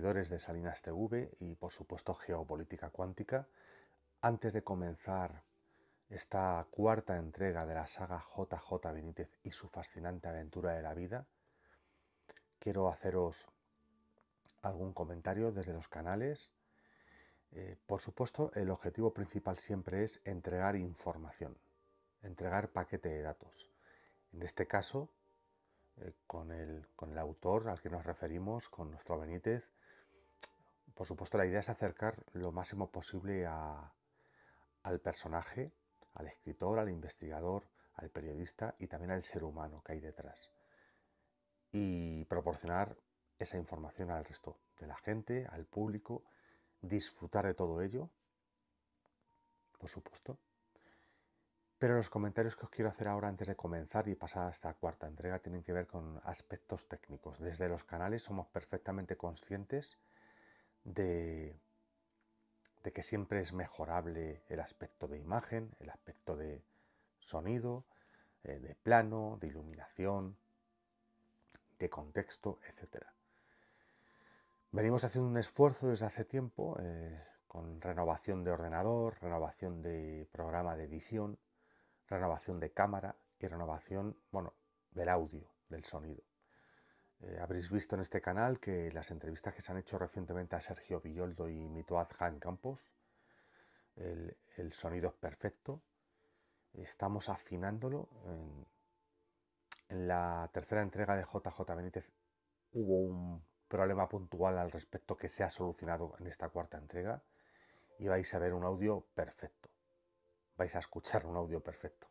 de Salinas TV y por supuesto Geopolítica Cuántica. Antes de comenzar esta cuarta entrega de la saga JJ Benítez y su fascinante aventura de la vida, quiero haceros algún comentario desde los canales. Eh, por supuesto, el objetivo principal siempre es entregar información, entregar paquete de datos. En este caso, eh, con, el, con el autor al que nos referimos, con nuestro Benítez, por supuesto, la idea es acercar lo máximo posible al personaje, al escritor, al investigador, al periodista y también al ser humano que hay detrás. Y proporcionar esa información al resto de la gente, al público, disfrutar de todo ello, por supuesto. Pero los comentarios que os quiero hacer ahora antes de comenzar y pasar a esta cuarta entrega tienen que ver con aspectos técnicos. Desde los canales somos perfectamente conscientes de, que siempre es mejorable el aspecto de imagen, el aspecto de sonido, eh, de plano, de iluminación, de contexto, etc. Venimos haciendo un esfuerzo desde hace tiempo eh, con renovación de ordenador, renovación de programa de edición, renovación de cámara y renovación, bueno, del audio, del sonido. Eh, habréis visto en este canal que las entrevistas que se han hecho recientemente a Sergio Villoldo y Mitoaz Han Campos, el, sonido es perfecto. Estamos afinándolo. En, en la tercera entrega de JJ Benítez hubo un problema puntual al respecto que se ha solucionado en esta cuarta entrega y vais a ver un audio perfecto. Vais a escuchar un audio perfecto.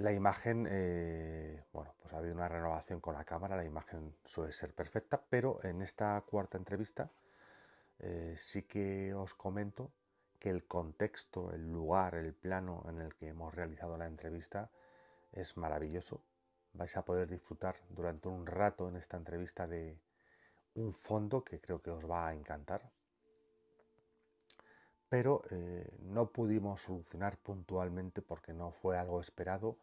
La imagen, eh, bueno, pues ha habido una renovación con la cámara, la imagen suele ser perfecta, pero en esta cuarta entrevista eh, sí que os comento que el contexto, el lugar, el plano en el que hemos realizado la entrevista es maravilloso. Vais a poder disfrutar durante un rato en esta entrevista de un fondo que creo que os va a encantar. Pero eh, no pudimos solucionar puntualmente porque no fue algo esperado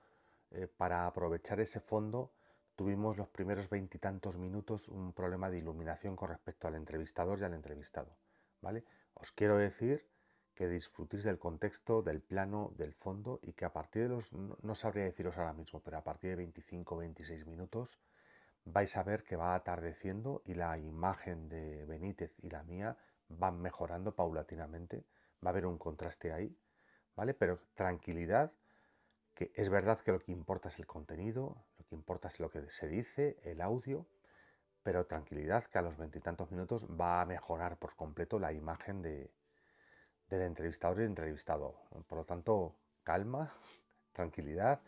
eh, para aprovechar ese fondo tuvimos los primeros veintitantos minutos un problema de iluminación con respecto al entrevistador y al entrevistado. ¿vale? Os quiero decir que disfrutéis del contexto, del plano, del fondo y que a partir de los, no, sabría deciros ahora mismo, pero a partir de 25 o 26 minutos vais a ver que va atardeciendo y la imagen de Benítez y la mía van mejorando paulatinamente. Va a haber un contraste ahí, ¿vale? Pero tranquilidad que es verdad que lo que importa es el contenido, lo que importa es lo que se dice, el audio, pero tranquilidad que a los veintitantos minutos va a mejorar por completo la imagen de, del entrevistador y del entrevistado. Por lo tanto, calma, tranquilidad,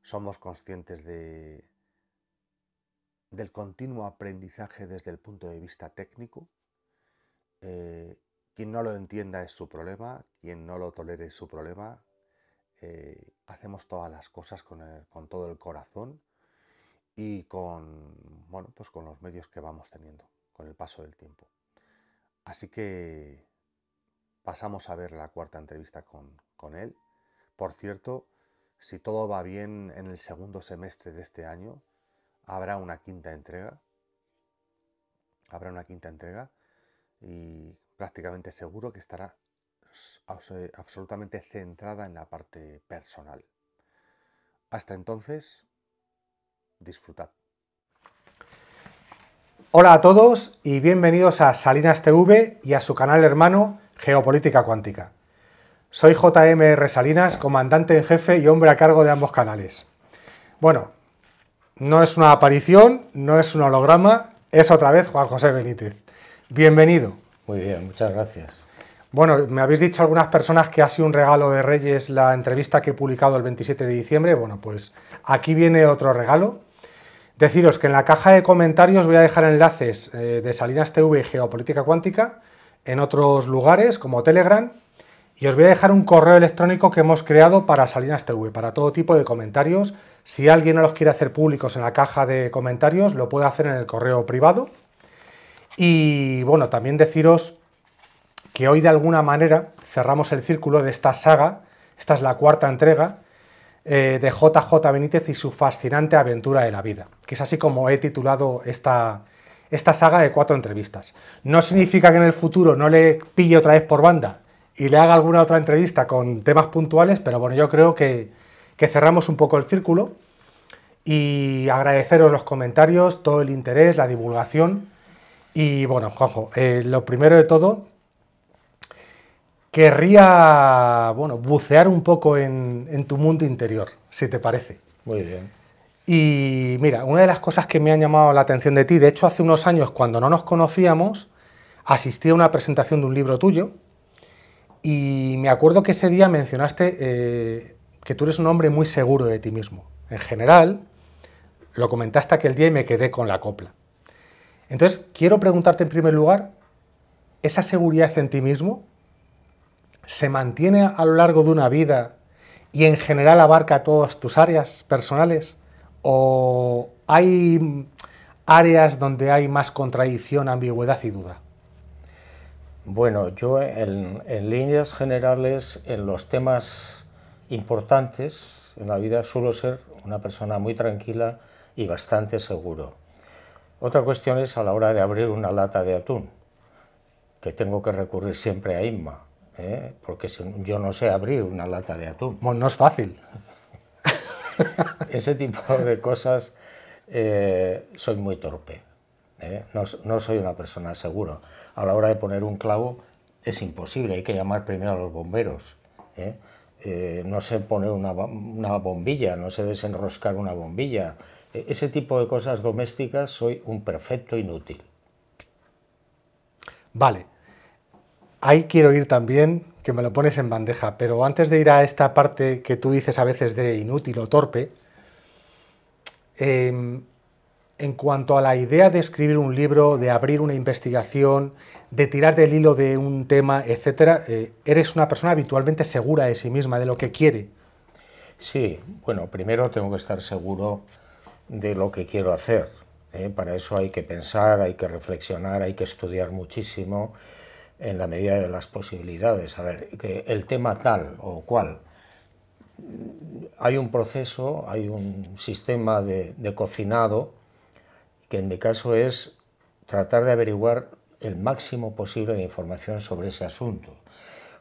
somos conscientes de, del continuo aprendizaje desde el punto de vista técnico. Eh, quien no lo entienda es su problema, quien no lo tolere es su problema, eh, hacemos todas las cosas con, con, todo el corazón y con, bueno, pues con los medios que vamos teniendo, con el paso del tiempo. Así que pasamos a ver la cuarta entrevista con, con él. Por cierto, si todo va bien en el segundo semestre de este año, habrá una quinta entrega. Habrá una quinta entrega y prácticamente seguro que estará absolutamente centrada en la parte personal. Hasta entonces, disfrutad. Hola a todos y bienvenidos a Salinas TV y a su canal hermano Geopolítica Cuántica. Soy JMR Salinas, comandante en jefe y hombre a cargo de ambos canales. Bueno, no es una aparición, no es un holograma, es otra vez Juan José Benítez. Bienvenido. Muy bien, muchas gracias. Bueno, me habéis dicho algunas personas que ha sido un regalo de Reyes la entrevista que he publicado el 27 de diciembre. Bueno, pues aquí viene otro regalo. Deciros que en la caja de comentarios voy a dejar enlaces eh, de Salinas TV y Geopolítica Cuántica en otros lugares como Telegram y os voy a dejar un correo electrónico que hemos creado para Salinas TV, para todo tipo de comentarios. Si alguien no los quiere hacer públicos en la caja de comentarios, lo puede hacer en el correo privado. Y bueno, también deciros que hoy de alguna manera cerramos el círculo de esta saga, esta es la cuarta entrega, eh, de JJ Benítez y su fascinante aventura de la vida, que es así como he titulado esta, esta saga de cuatro entrevistas. No significa que en el futuro no le pille otra vez por banda y le haga alguna otra entrevista con temas puntuales, pero bueno, yo creo que, cerramos un poco el círculo y agradeceros los comentarios, todo el interés, la divulgación. Y bueno, Juanjo, eh, lo primero de todo, querría bueno, bucear un poco en, tu mundo interior, si te parece. Muy bien. Y mira, una de las cosas que me han llamado la atención de ti, de hecho hace unos años cuando no nos conocíamos, asistí a una presentación de un libro tuyo y me acuerdo que ese día mencionaste eh, que tú eres un hombre muy seguro de ti mismo. En general, lo comentaste aquel día y me quedé con la copla. Entonces, quiero preguntarte en primer lugar, ¿esa seguridad en ti mismo se mantiene a lo largo de una vida y en general abarca todas tus áreas personales? ¿O hay áreas donde hay más contradicción, ambigüedad y duda? Bueno, yo en, líneas generales, en los temas importantes en la vida suelo ser una persona muy tranquila y bastante seguro. Otra cuestión es a la hora de abrir una lata de atún, que tengo que recurrir siempre a Inma, ¿Eh? porque yo no sé abrir una lata de atún. Bueno, no es fácil. Ese tipo de cosas eh, soy muy torpe. ¿eh? No, soy una persona segura. A la hora de poner un clavo es imposible, hay que llamar primero a los bomberos. no sé poner una bombilla, no sé desenroscar una bombilla. E, ese tipo de cosas domésticas soy un perfecto inútil. Vale. Ahí quiero ir también, que me lo pones en bandeja, pero antes de ir a esta parte que tú dices a veces de inútil o torpe, em, en cuanto a la idea de escribir un libro, de abrir una investigación, de tirar del hilo de un tema, etcétera, eh, eres una persona habitualmente segura de sí misma, de lo que quiere. Sí, bueno, primero tengo que estar seguro de lo que quiero hacer. ¿eh? Para eso hay que pensar, hay que reflexionar, hay que estudiar muchísimo en la medida de las posibilidades. A ver, que el tema tal o cual. Hay un proceso, hay un sistema de, de cocinado que en mi caso es tratar de averiguar el máximo posible de información sobre ese asunto.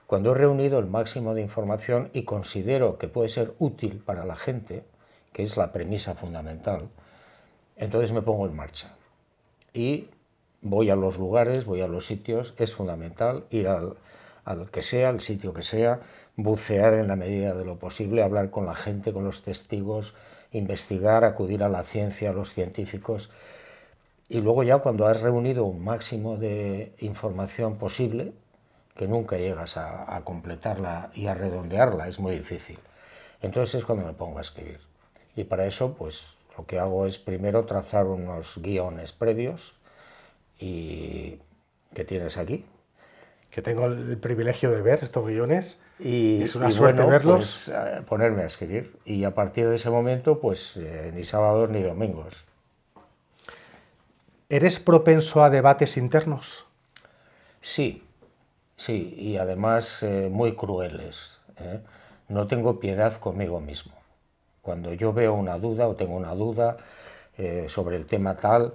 Cuando he reunido el máximo de información y considero que puede ser útil para la gente, que es la premisa fundamental, entonces me pongo en marcha. Y voy a los lugares, voy a los sitios, es fundamental ir al, que sea, al sitio que sea, bucear en la medida de lo posible, hablar con la gente, con los testigos, investigar, acudir a la ciencia, a los científicos. Y luego ya cuando has reunido un máximo de información posible, que nunca llegas a, completarla y a redondearla, es muy difícil. Entonces es cuando me pongo a escribir. Y para eso, pues lo que hago es primero trazar unos guiones previos, y ¿qué tienes aquí. Que tengo el privilegio de ver estos guiones. Y es una suerte verlos. Pues, eh, ponerme a escribir. Y a partir de ese momento, pues eh, ni sábados ni domingos. ¿Eres propenso a debates internos? Sí, sí, y además eh, muy crueles. No tengo piedad conmigo mismo. Cuando yo veo una duda o tengo una duda sobre el tema tal,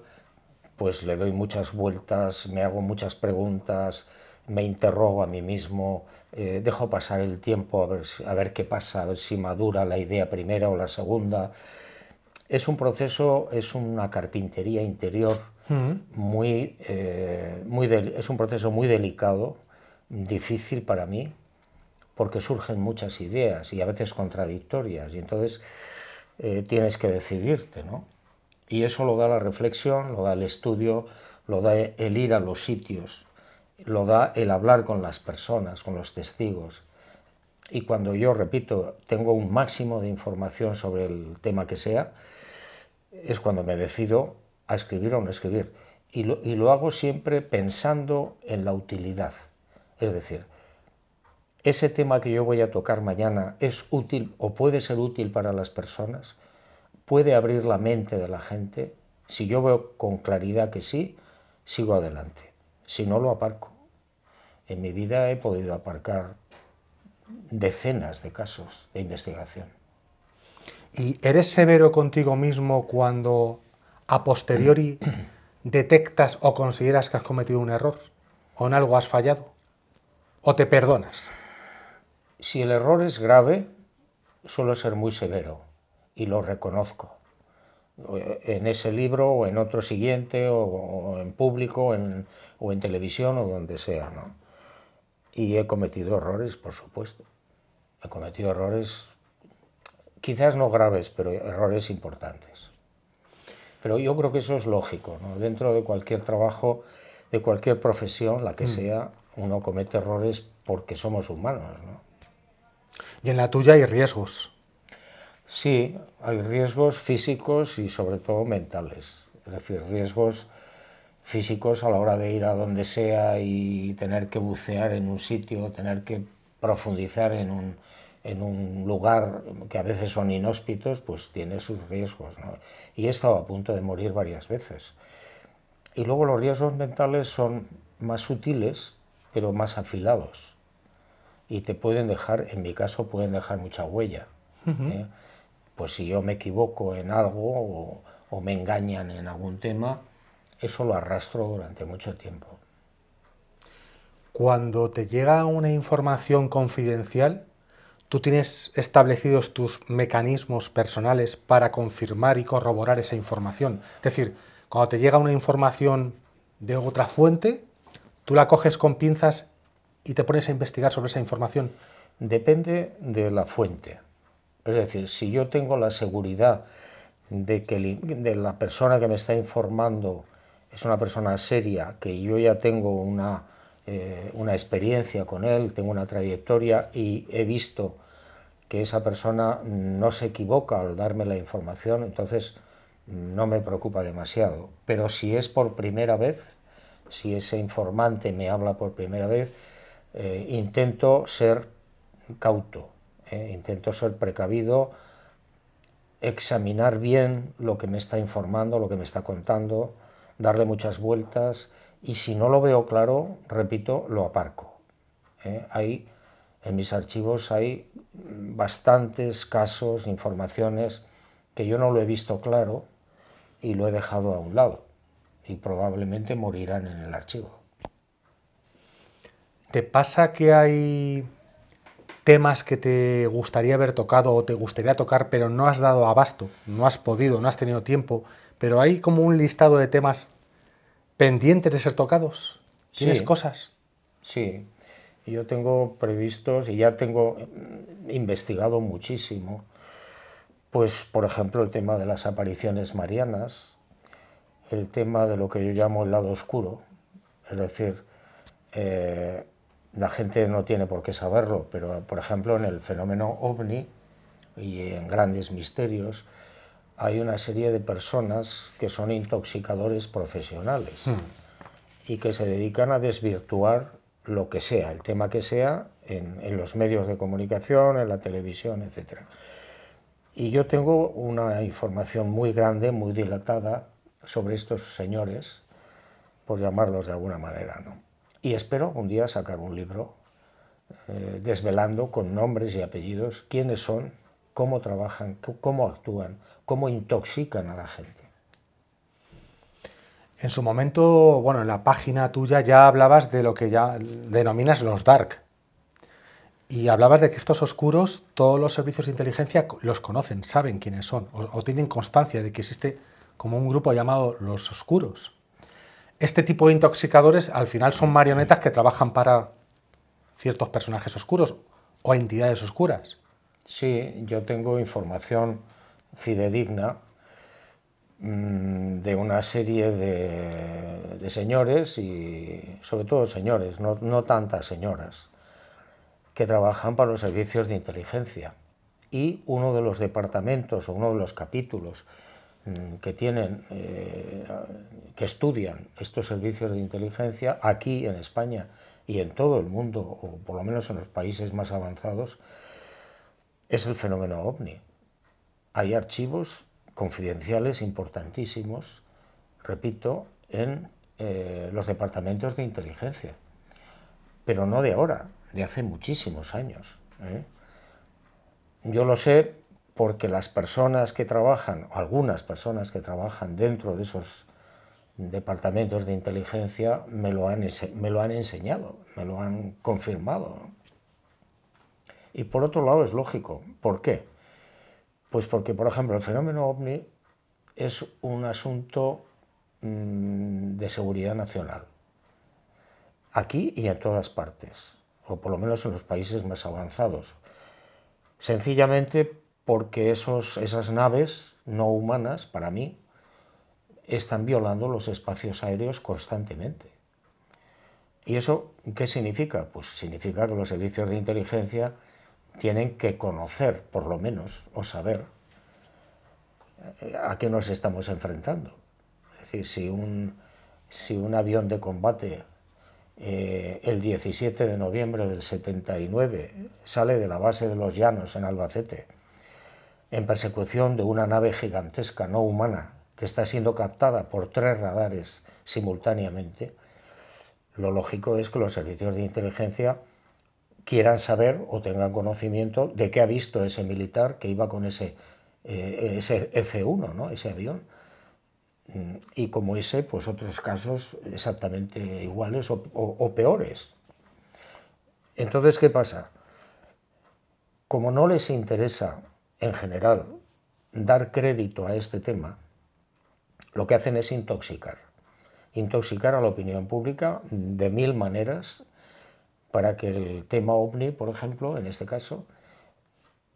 pues le doy muchas vueltas, me hago muchas preguntas, me interrogo a mí mismo, eh, dejo pasar el tiempo a ver, a ver qué pasa, a ver si madura la idea primera o la segunda. Es un proceso, es una carpintería interior, mm. muy, eh, muy es un proceso muy delicado, difícil para mí, porque surgen muchas ideas y a veces contradictorias, y entonces eh, tienes que decidirte, ¿no? Y eso lo da la reflexión, lo da el estudio, lo da el ir a los sitios, lo da el hablar con las personas, con los testigos. Y cuando yo, repito, tengo un máximo de información sobre el tema que sea, es cuando me decido a escribir o no escribir. Y lo, hago siempre pensando en la utilidad. Es decir, ese tema que yo voy a tocar mañana es útil o puede ser útil para las personas, puede abrir la mente de la gente, si yo veo con claridad que sí, sigo adelante. Si no, lo aparco. En mi vida he podido aparcar decenas de casos de investigación. ¿Y eres severo contigo mismo cuando a posteriori detectas o consideras que has cometido un error? ¿O en algo has fallado? ¿O te perdonas? Si el error es grave, suelo ser muy severo y lo reconozco. En ese libro o en otro siguiente o, en público o en, televisión o donde sea. ¿no? Y he cometido errores, por supuesto. He cometido errores, quizás no graves, pero errores importantes. Pero yo creo que eso es lógico. Dentro de cualquier trabajo, de cualquier profesión, la que mm. sea, uno comete errores porque somos humanos. Y en la tuya hay riesgos. Sí, hay riesgos físicos y sobre todo mentales. Es decir, riesgos físicos a la hora de ir a donde sea y tener que bucear en un sitio, tener que profundizar en un, lugar que a veces son inhóspitos, pues tiene sus riesgos. Y he estado a punto de morir varias veces. Y luego los riesgos mentales son más sutiles, pero más afilados. Y te pueden dejar, en mi caso, pueden dejar mucha huella pues si yo me equivoco en algo o, me engañan en algún tema, eso lo arrastro durante mucho tiempo. Cuando te llega una información confidencial, ¿tú tienes establecidos tus mecanismos personales para confirmar y corroborar esa información? Es decir, cuando te llega una información de otra fuente, tú la coges con pinzas y te pones a investigar sobre esa información. Depende de la fuente. Es decir, si yo tengo la seguridad de que la persona que me está informando es una persona seria, que yo ya tengo eh, una, experiencia con él, tengo una trayectoria y he visto que esa persona no se equivoca al darme la información, entonces no me preocupa demasiado. Pero si es por primera vez, si ese informante me habla por primera vez, eh, intento ser cauto, ¿eh? intento ser precavido, examinar bien lo que me está informando, lo que me está contando, darle muchas vueltas y si no lo veo claro, repito, lo aparco. ¿eh? en mis archivos hay bastantes casos, informaciones que yo no lo he visto claro y lo he dejado a un lado y probablemente morirán en el archivo. ¿Te pasa que hay temas que te gustaría haber tocado o te gustaría tocar, pero no has dado abasto, no has podido, no has tenido tiempo, pero hay como un listado de temas pendientes de ser tocados. ¿Tienes cosas? Sí, yo tengo previstos y ya tengo mm, investigado muchísimo. Pues, por ejemplo, el tema de las apariciones marianas, el tema de lo que yo llamo el lado oscuro, es decir, eh, la gente no tiene por qué saberlo, pero por ejemplo en el fenómeno ovni y en grandes misterios hay una serie de personas que son intoxicadores profesionales hmm. y que se dedican a desvirtuar lo que sea, el tema que sea, en, en los medios de comunicación, en la televisión, etc. Y yo tengo una información muy grande, muy dilatada sobre estos señores, por llamarlos de alguna manera, ¿no? y espero un día sacar un libro eh, desvelando con nombres y apellidos quiénes son, cómo trabajan, cómo actúan, cómo intoxican a la gente. En su momento, bueno, en la página tuya ya hablabas de lo que ya denominas los dark. Y hablabas de que estos oscuros, todos los servicios de inteligencia los conocen, saben quiénes son, o tienen constancia de que existe como un grupo llamado los oscuros este tipo de intoxicadores al final son marionetas que trabajan para ciertos personajes oscuros o entidades oscuras. Sí, yo tengo información fidedigna mm, de una serie de, señores y sobre todo señores, no, tantas señoras, que trabajan para los servicios de inteligencia. Y uno de los departamentos o uno de los capítulos Mm, que tienen, eh, que estudian estos servicios de inteligencia aquí en España y en todo el mundo, o por lo menos en los países más avanzados, es el fenómeno ovni. Hay archivos confidenciales importantísimos, repito, en eh, los departamentos de inteligencia, pero no de ahora, de hace muchísimos años. ¿eh? Yo lo sé porque las personas que trabajan, algunas personas que trabajan dentro de esos departamentos de inteligencia me lo han, enseñado, me lo han confirmado. Y por otro lado es lógico. ¿Por qué? Pues porque, por ejemplo, el fenómeno ovni es un asunto mm, de seguridad nacional. Aquí y en todas partes, o por lo menos en los países más avanzados. Sencillamente porque esas naves no humanas, para mí, están violando los espacios aéreos constantemente. ¿Y eso qué significa? Pues significa que los servicios de inteligencia tienen que conocer, por lo menos, o saber eh, a qué nos estamos enfrentando. Es decir, si un, avión de combate eh, el 17 de noviembre del 79 sale de la base de los Llanos en Albacete, en persecución de una nave gigantesca no humana que está siendo captada por tres radares simultáneamente, lo lógico es que los servicios de inteligencia quieran saber o tengan conocimiento de qué ha visto ese militar que iba con ese, eh, ese F-1, ¿no? ese avión. Mm, y como ese, pues otros casos exactamente iguales o peores. Entonces, ¿qué pasa? Como no les interesa en general, dar crédito a este tema, lo que hacen es intoxicar. Intoxicar a la opinión pública de mil maneras para que el tema ovni, por ejemplo, en este caso,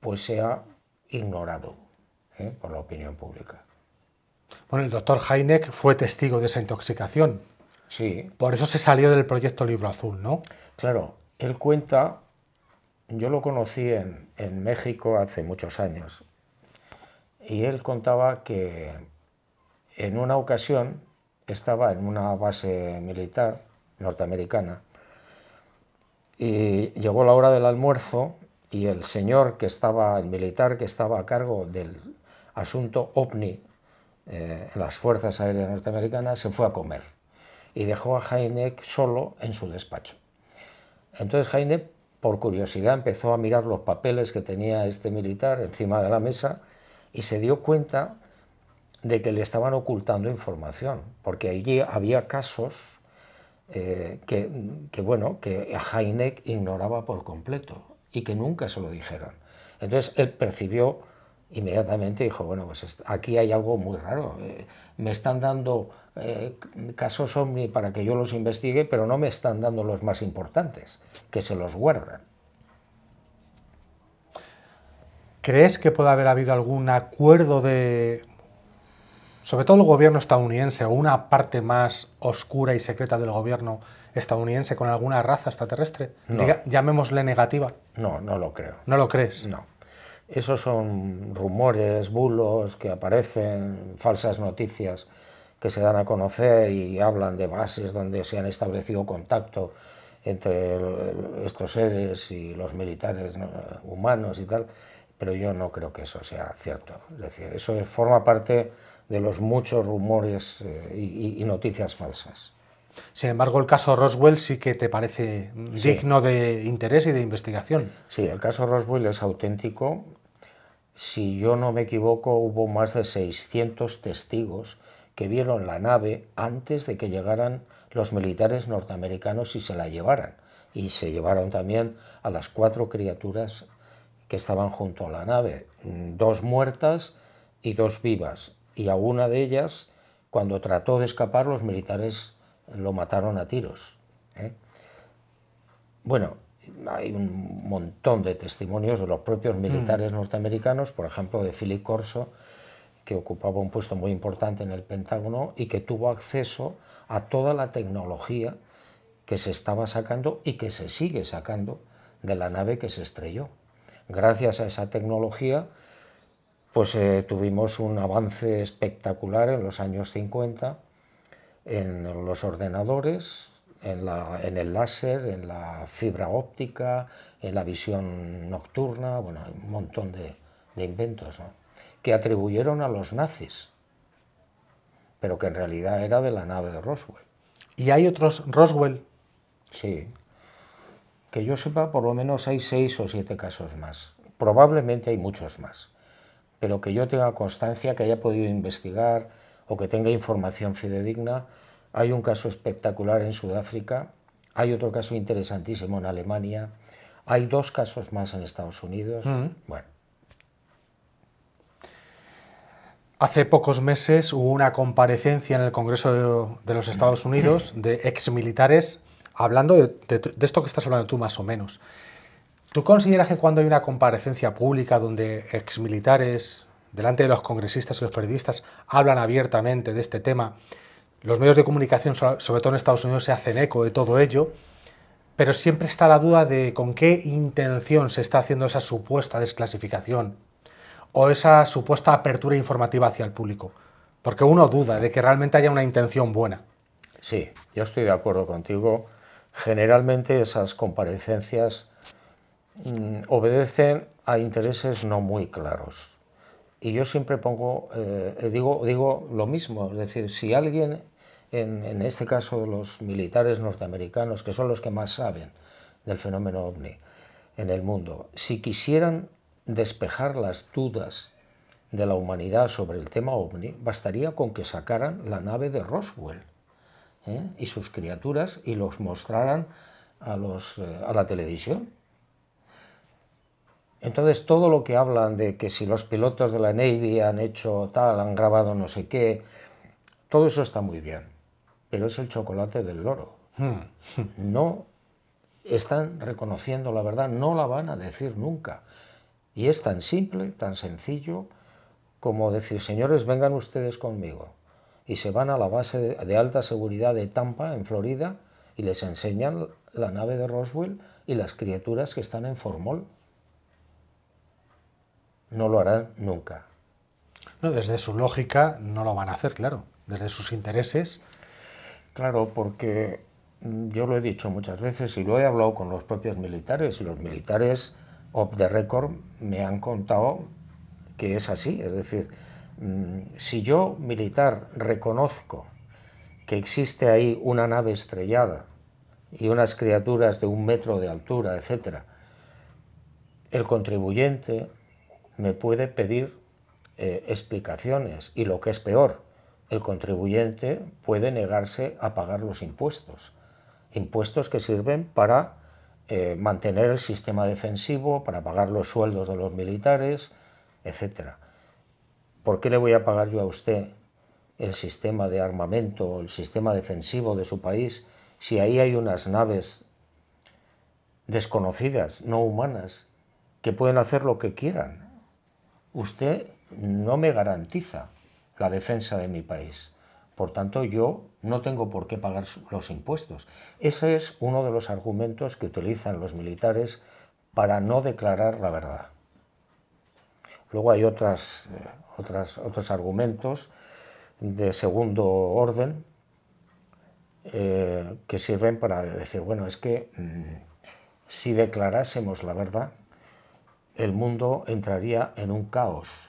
pues sea ignorado ¿eh? por la opinión pública. Bueno, el doctor Heineck fue testigo de esa intoxicación. Sí. Por eso se salió del proyecto Libro Azul, ¿no? Claro, él cuenta yo lo conocí en, México hace muchos años y él contaba que en una ocasión estaba en una base militar norteamericana y llegó la hora del almuerzo y el señor que estaba, el militar que estaba a cargo del asunto OVNI, eh, las Fuerzas Aéreas Norteamericanas, se fue a comer y dejó a Heineck solo en su despacho. Entonces Heineck por curiosidad empezó a mirar los papeles que tenía este militar encima de la mesa y se dio cuenta de que le estaban ocultando información, porque allí había casos eh, que, bueno, que Heineck ignoraba por completo y que nunca se lo dijeran. Entonces él percibió inmediatamente, dijo, bueno, pues aquí hay algo muy raro, eh, me están dando eh, casos Omni para que yo los investigue, pero no me están dando los más importantes, que se los guardan. ¿Crees que puede haber habido algún acuerdo de, sobre todo el gobierno estadounidense, o una parte más oscura y secreta del gobierno estadounidense con alguna raza extraterrestre? llamémosle negativa. No, no lo creo. ¿No lo crees? No. Esos son rumores, bulos que aparecen, falsas noticias se dan a conocer y hablan de bases donde se han establecido contacto entre estos seres y los militares humanos y tal, pero yo no creo que eso sea cierto. decir, eso forma parte de los muchos rumores eh, y, noticias falsas. Sin embargo, el caso Roswell sí que te parece digno de interés y de investigación. Sí, el caso Roswell es auténtico. Si yo no me equivoco, hubo más de 600 testigos que vieron la nave antes de que llegaran los militares norteamericanos y se la llevaran. Y se llevaron también a las cuatro criaturas que estaban junto a la nave, dos muertas y dos vivas. Y a una de ellas, cuando trató de escapar, los militares lo mataron a tiros. ¿eh? Bueno, hay un montón de testimonios de los propios militares mm. norteamericanos, por ejemplo, de Philip Corso, que ocupaba un puesto muy importante en el Pentágono y que tuvo acceso a toda la tecnología que se estaba sacando y que se sigue sacando de la nave que se estrelló. Gracias a esa tecnología, pues eh, tuvimos un avance espectacular en los años 50 en los ordenadores, en, el láser, en la fibra óptica, en la visión nocturna, bueno, un montón de, de inventos que atribuyeron a los nazis, pero que en realidad era de la nave de Roswell. ¿Y hay otros Roswell? Sí. Que yo sepa, por lo menos hay seis o siete casos más. Probablemente hay muchos más. Pero que yo tenga constancia, que haya podido investigar o que tenga información fidedigna, hay un caso espectacular en Sudáfrica, hay otro caso interesantísimo en Alemania, hay dos casos más en Estados Unidos. Mm. Bueno, Hace pocos meses hubo una comparecencia en el Congreso de, los Estados Unidos de exmilitares hablando de, esto que estás hablando tú más o menos. ¿Tú consideras que cuando hay una comparecencia pública donde exmilitares, delante de los congresistas y los periodistas, hablan abiertamente de este tema, los medios de comunicación, sobre todo en Estados Unidos, se hacen eco de todo ello, pero siempre está la duda de con qué intención se está haciendo esa supuesta desclasificación o esa supuesta apertura informativa hacia el público. Porque uno duda de que realmente haya una intención buena. Sí, yo estoy de acuerdo contigo. Generalmente esas comparecencias mm, obedecen a intereses no muy claros. Y yo siempre pongo, eh, eh, digo, lo mismo, es decir, si alguien, en, en, este caso los militares norteamericanos, que son los que más saben del fenómeno ovni en el mundo, si quisieran despejar las dudas de la humanidad sobre el tema ovni, bastaría con que sacaran la nave de Roswell ¿eh? y sus criaturas y los mostraran a, eh, a la televisión. Entonces todo lo que hablan de que si los pilotos de la Navy han hecho tal, han grabado no sé qué, todo eso está muy bien, pero es el chocolate del loro. Hmm. No están reconociendo la verdad, no la van a decir nunca. Y es tan simple, tan sencillo, como decir, señores, vengan ustedes conmigo. Y se van a la base de alta seguridad de Tampa, en Florida, y les enseñan la nave de Roswell y las criaturas que están en Formol. No lo harán nunca. No, desde su lógica no lo van a hacer, claro. Desde sus intereses. Claro, porque yo lo he dicho muchas veces y lo he hablado con los propios militares, y los militares ...of the record me han contado que es así. Es decir, mm, si yo, militar, reconozco que existe ahí una nave estrellada y unas criaturas de un metro de altura, etc., el contribuyente me puede pedir eh, explicaciones y lo que es peor, el contribuyente puede negarse a pagar los impuestos, impuestos que sirven para eh, mantener el sistema defensivo para pagar los sueldos de los militares, etc. ¿Por qué le voy a pagar yo a usted el sistema de armamento, el sistema defensivo de su país, si ahí hay unas naves desconocidas, no humanas, que pueden hacer lo que quieran? Usted no me garantiza la defensa de mi país. Por tanto, yo no tengo por qué pagar los impuestos. Ese es uno de los argumentos que utilizan los militares para no declarar la verdad. Luego hay otras, eh, otros argumentos de segundo orden eh, que sirven para decir, bueno, es que mm, si declarásemos la verdad, el mundo entraría en un caos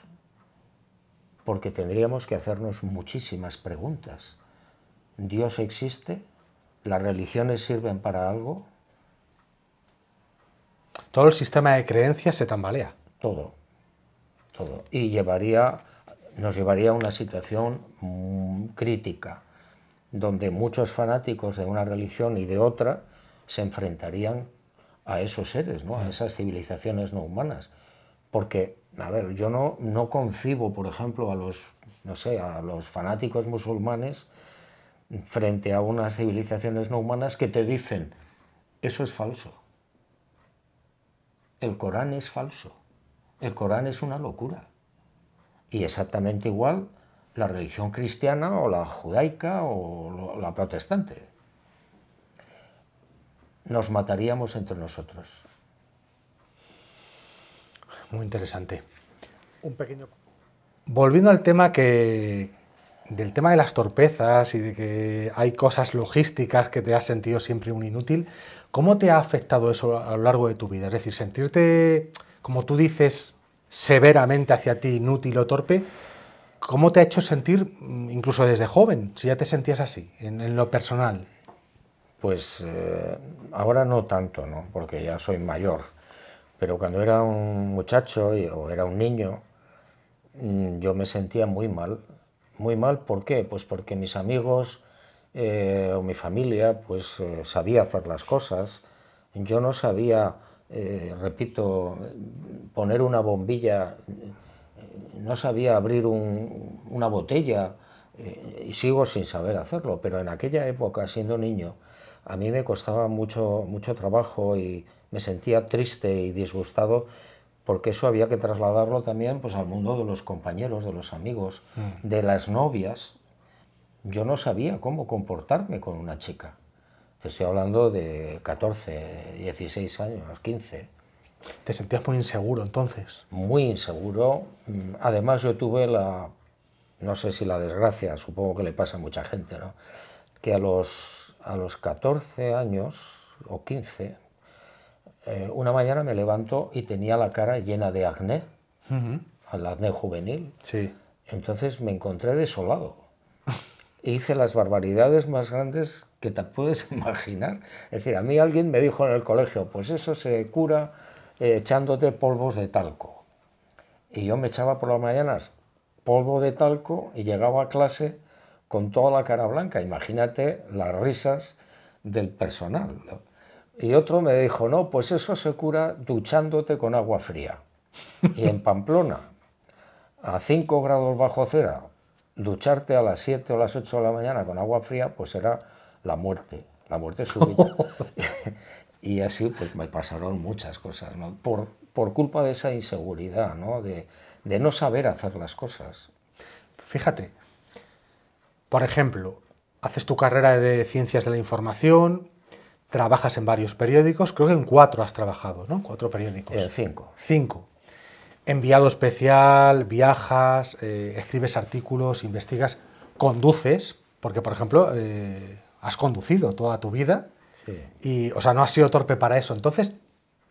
porque tendríamos que hacernos muchísimas preguntas. ¿Dios existe? ¿Las religiones sirven para algo? Todo el sistema de creencias se tambalea. Todo, todo. Y llevaría, nos llevaría a una situación mm, crítica, donde muchos fanáticos de una religión y de otra se enfrentarían a esos seres, ¿no? a mm. esas civilizaciones no humanas. Porque a ver, yo no, no concibo, por ejemplo, a los, no sé, a los fanáticos musulmanes frente a unas civilizaciones no humanas que te dicen, eso es falso. El Corán es falso. El Corán es una locura. Y exactamente igual la religión cristiana o la judaica o la protestante. Nos mataríamos entre nosotros muy interesante. Un Volviendo al tema que del tema de las torpezas y de que hay cosas logísticas que te has sentido siempre un inútil, ¿cómo te ha afectado eso a lo largo de tu vida? Es decir, sentirte, como tú dices, severamente hacia ti inútil o torpe, ¿cómo te ha hecho sentir mm, incluso desde joven, si ya te sentías así, en, lo personal? Pues eh, ahora no tanto, porque ya soy mayor pero cuando era un muchacho o era un niño, mm, yo me sentía muy mal. Muy mal, ¿por qué? Pues porque mis amigos eh, o mi familia pues eh, sabía hacer las cosas. Yo no sabía, eh, repito, poner una bombilla, no sabía abrir una botella y sigo sin saber hacerlo, pero en aquella época, siendo niño, a mí me costaba mucho, mucho trabajo y me sentía triste y disgustado porque eso había que trasladarlo también pues, al mundo de los compañeros, de los amigos, mm. de las novias. Yo no sabía cómo comportarme con una chica. Te estoy hablando de 14, 16 años, 15. ¿Te sentías muy inseguro entonces? Muy inseguro. Mm, además yo tuve la, no sé si la desgracia, supongo que le pasa a mucha gente, ¿no? que a los, a los 14 años o 15, eh, una mañana me levanto y tenía la cara llena de acné, al acné juvenil. Sí. Entonces me encontré desolado. E hice las barbaridades más grandes que te puedes imaginar. Es decir, a mí alguien me dijo en el colegio, pues eso se cura eh, echándote polvos de talco. Y yo me echaba por las mañanas polvo de talco y llegaba a clase con toda la cara blanca. Imagínate las risas del personal. Y otro me dijo, no, pues eso se cura duchándote con agua fría. Y en Pamplona, a 5 grados bajo cero, ducharte a las 7 o las 8 de la mañana con agua fría, pues era la muerte, la muerte súbita. y así pues me pasaron muchas cosas, ¿no? Por, por culpa de esa inseguridad, ¿no? De, de no saber hacer las cosas. Fíjate, por ejemplo, haces tu carrera de ciencias de la información, trabajas en varios periódicos, creo que en cuatro has trabajado, ¿no? Cuatro periódicos. En eh, cinco. Cinco. Enviado especial, viajas, eh, escribes artículos, investigas, conduces, porque por ejemplo eh, has conducido toda tu vida y, o sea, no has sido torpe para eso. Entonces,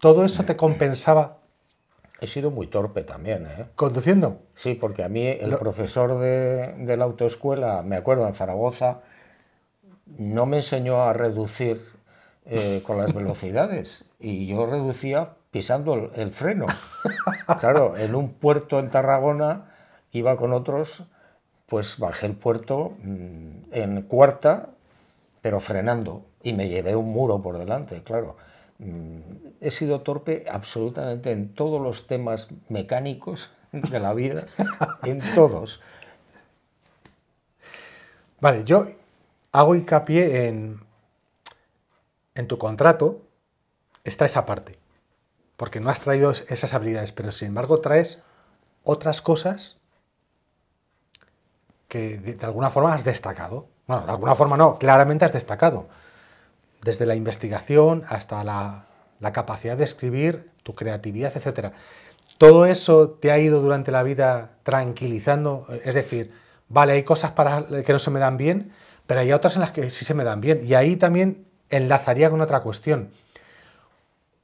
¿todo eso te compensaba? He sido muy torpe también, ¿eh? ¿Conduciendo? Sí, porque a mí el profesor de, de la autoescuela, me acuerdo, en Zaragoza, no me enseñó a reducir eh, con las velocidades y yo reducía pisando el, freno. claro, en un puerto en Tarragona iba con otros, pues bajé el puerto mm, en cuarta, pero frenando y me llevé un muro por delante, claro. Mm, he sido torpe absolutamente en todos los temas mecánicos de la vida, en todos. Vale, yo hago hincapié en en tu contrato está esa parte, porque no has traído esas habilidades, pero sin embargo traes otras cosas que de, alguna forma has destacado. Bueno, de alguna forma no, claramente has destacado. Desde la investigación hasta la, capacidad de escribir, tu creatividad, etc. Todo eso te ha ido durante la vida tranquilizando, es decir, vale, hay cosas para que no se me dan bien, pero hay otras en las que sí se me dan bien. Y ahí también enlazaría con otra cuestión.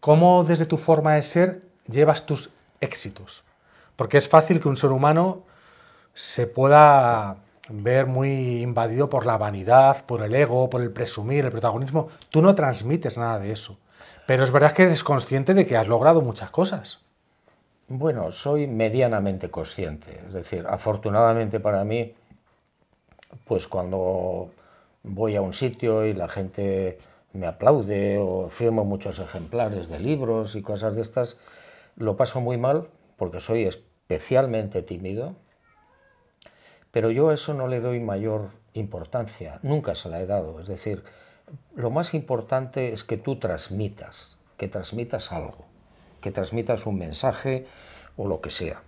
¿Cómo desde tu forma de ser llevas tus éxitos? Porque es fácil que un ser humano se pueda ver muy invadido por la vanidad, por el ego, por el presumir, el protagonismo. Tú no transmites nada de eso. Pero es verdad que eres consciente de que has logrado muchas cosas. Bueno, soy medianamente consciente. Es decir, afortunadamente para mí, pues cuando voy a un sitio y la gente me aplaude o firmo muchos ejemplares de libros y cosas de estas, lo paso muy mal porque soy especialmente tímido, pero yo a eso no le doy mayor importancia, nunca se la he dado, es decir, lo más importante es que tú transmitas, que transmitas algo, que transmitas un mensaje o lo que sea.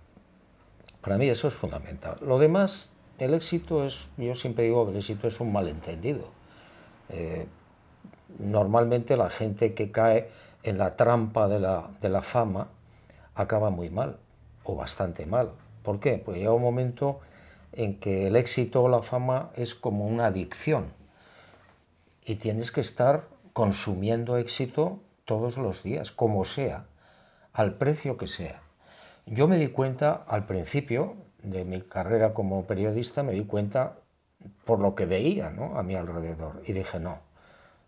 Para mí eso es fundamental. Lo demás, el éxito es, yo siempre digo que el éxito es un malentendido. Eh, normalmente la gente que cae en la trampa de la, fama acaba muy mal, o bastante mal. ¿Por qué? Pues llega un momento en que el éxito o la fama es como una adicción y tienes que estar consumiendo éxito todos los días, como sea, al precio que sea. Yo me di cuenta al principio de mi carrera como periodista, me di cuenta por lo que veía a mi alrededor y dije, no,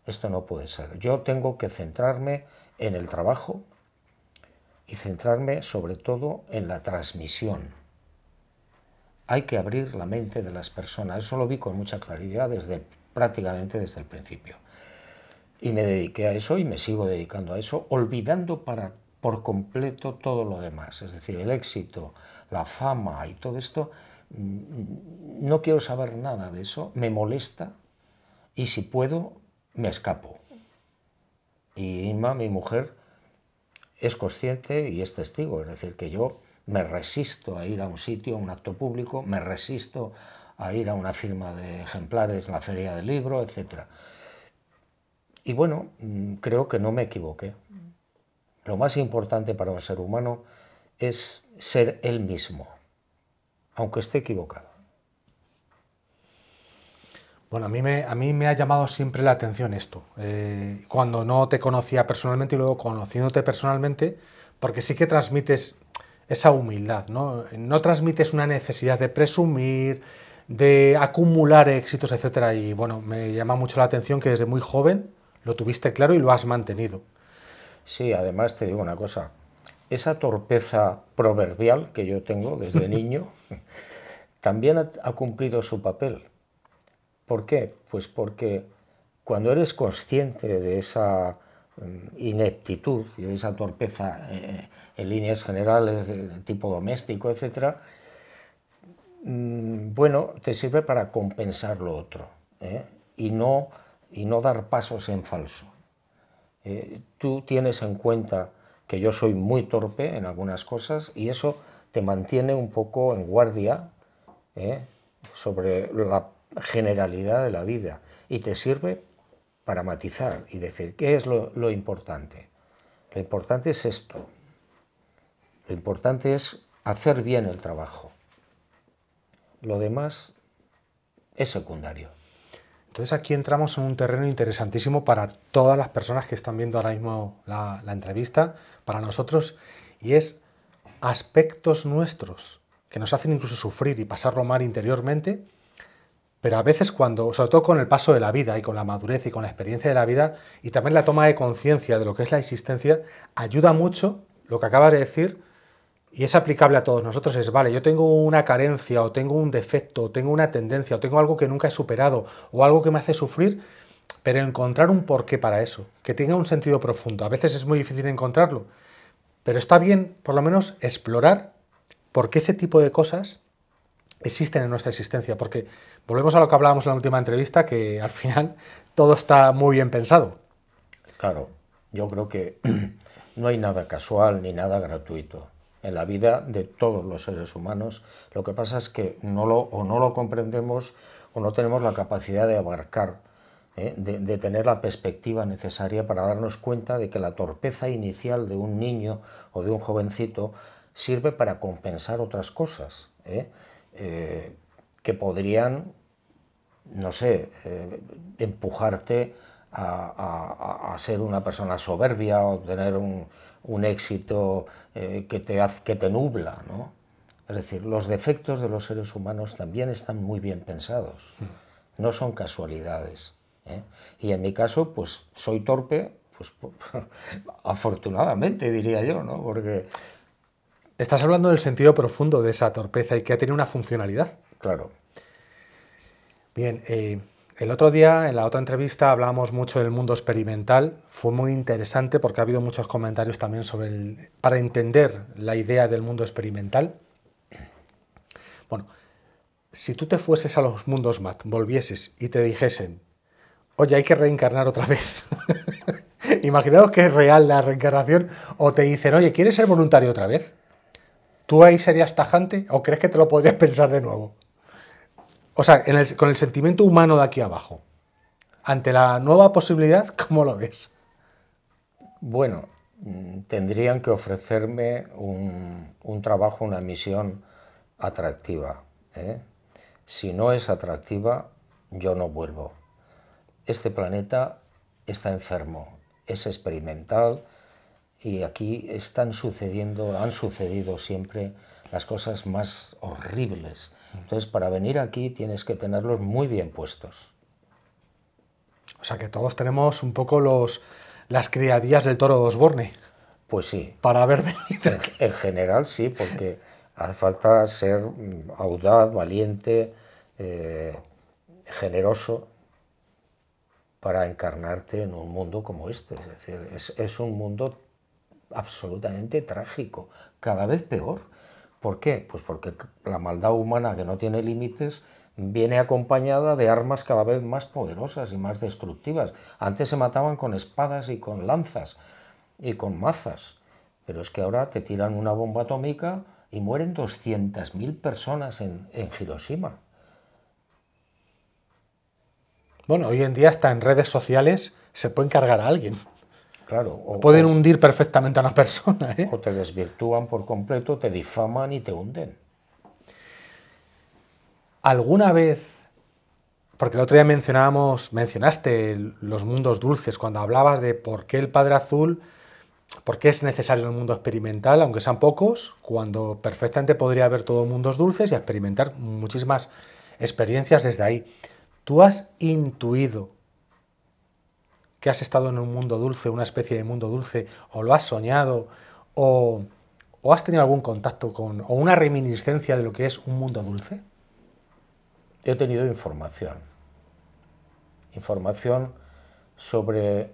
esto no puede ser. Yo tengo que centrarme en el trabajo y centrarme sobre todo en la transmisión. Hay que abrir la mente de las personas. Eso lo vi con mucha claridad desde prácticamente desde el principio. Y me dediqué a eso y me sigo dedicando a eso, olvidando para, por completo todo lo demás. Es decir, el éxito, la fama y todo esto, mm, no quiero saber nada de eso, me molesta y si puedo me escapo. Y Inma, mi mujer, es consciente y es testigo, es decir, que yo me resisto a ir a un sitio, a un acto público, me resisto a ir a una firma de ejemplares la feria del libro, etc. Y bueno, mm, creo que no me equivoqué. Lo más importante para un ser humano es ser él mismo, aunque esté equivocado. Bueno, a mí, me, a mí me ha llamado siempre la atención esto, eh, cuando no te conocía personalmente y luego conociéndote personalmente, porque sí que transmites esa humildad, ¿no? No transmites una necesidad de presumir, de acumular éxitos, etcétera. Y bueno, me llama mucho la atención que desde muy joven lo tuviste claro y lo has mantenido. Sí, además te digo una cosa, esa torpeza proverbial que yo tengo desde niño también ha cumplido su papel, ¿Por qué? Pues porque cuando eres consciente de esa mm, ineptitud y de esa torpeza eh, en líneas generales de, tipo doméstico, etc., mm, bueno, te sirve para compensar lo otro ¿eh? y, no, y no dar pasos en falso. Eh, tú tienes en cuenta que yo soy muy torpe en algunas cosas y eso te mantiene un poco en guardia sobre la generalidad de la vida y te sirve para matizar y decir qué es lo, importante. Lo importante es esto. Lo importante es hacer bien el trabajo. Lo demás es secundario. Entonces aquí entramos en un terreno interesantísimo para todas las personas que están viendo ahora mismo la, la, entrevista, para nosotros, y es aspectos nuestros que nos hacen incluso sufrir y pasarlo mal interiormente pero a veces cuando, sobre todo con el paso de la vida y con la madurez y con la experiencia de la vida y también la toma de conciencia de lo que es la existencia, ayuda mucho lo que acabas de decir y es aplicable a todos nosotros, es, vale, yo tengo una carencia o tengo un defecto o tengo una tendencia o tengo algo que nunca he superado o algo que me hace sufrir, pero encontrar un porqué para eso, que tenga un sentido profundo. A veces es muy difícil encontrarlo, pero está bien por lo menos explorar por qué ese tipo de cosas existen en nuestra existencia, porque Volvemos a lo que hablábamos en la última entrevista, que al final todo está muy bien pensado. Claro, yo creo que no hay nada casual ni nada gratuito en la vida de todos los seres humanos. Lo que pasa es que no lo, o no lo comprendemos o no tenemos la capacidad de abarcar, ¿eh? de, tener la perspectiva necesaria para darnos cuenta de que la torpeza inicial de un niño o de un jovencito sirve para compensar otras cosas ¿eh? Eh, que podrían no sé, eh, empujarte a, ser una persona soberbia o tener un, éxito eh, que, te, que te nubla, ¿no? Es decir, los defectos de los seres humanos también están muy bien pensados, no son casualidades. ¿eh? Y en mi caso, pues soy torpe, pues afortunadamente diría yo, ¿no? Porque... Estás hablando del sentido profundo de esa torpeza y que ha tenido una funcionalidad. Claro, Bien, eh, el otro día, en la otra entrevista, hablábamos mucho del mundo experimental. Fue muy interesante porque ha habido muchos comentarios también sobre el, para entender la idea del mundo experimental. Bueno, si tú te fueses a los mundos MAT, volvieses y te dijesen, oye, hay que reencarnar otra vez. Imaginaos que es real la reencarnación, o te dicen, oye, ¿quieres ser voluntario otra vez? ¿Tú ahí serías tajante o crees que te lo podrías pensar de nuevo? o sea, con el sentimiento humano de aquí abajo, ante la nueva posibilidad, ¿cómo lo ves? Bueno, tendrían que ofrecerme un, trabajo, una misión atractiva. ¿eh? Si no es atractiva, yo no vuelvo. Este planeta está enfermo, es experimental y aquí están sucediendo, han sucedido siempre las cosas más horribles entonces, para venir aquí tienes que tenerlos muy bien puestos. O sea que todos tenemos un poco los, las criadillas del toro de Osborne. Pues sí. Para haber venido. En, general sí, porque hace falta ser mm, audaz, valiente, eh, generoso para encarnarte en un mundo como este. Es decir, es un mundo absolutamente trágico, cada vez peor. ¿Por qué? Pues porque la maldad humana que no tiene límites viene acompañada de armas cada vez más poderosas y más destructivas. Antes se mataban con espadas y con lanzas y con mazas, pero es que ahora te tiran una bomba atómica y mueren 200.000 personas en, Hiroshima. Bueno, hoy en día hasta en redes sociales se puede encargar a alguien. Claro, o, Pueden hundir perfectamente a una persona. ¿eh? O te desvirtúan por completo, te difaman y te hunden. ¿Alguna vez, porque el otro día mencionábamos, mencionaste los mundos dulces cuando hablabas de por qué el Padre Azul, por qué es necesario el mundo experimental, aunque sean pocos, cuando perfectamente podría haber todo mundos dulces y experimentar muchísimas experiencias desde ahí. ¿Tú has intuido que has estado en un mundo dulce, una especie de mundo dulce, o lo has soñado, o, has tenido algún contacto con, o una reminiscencia de lo que es un mundo dulce? He tenido información. Información sobre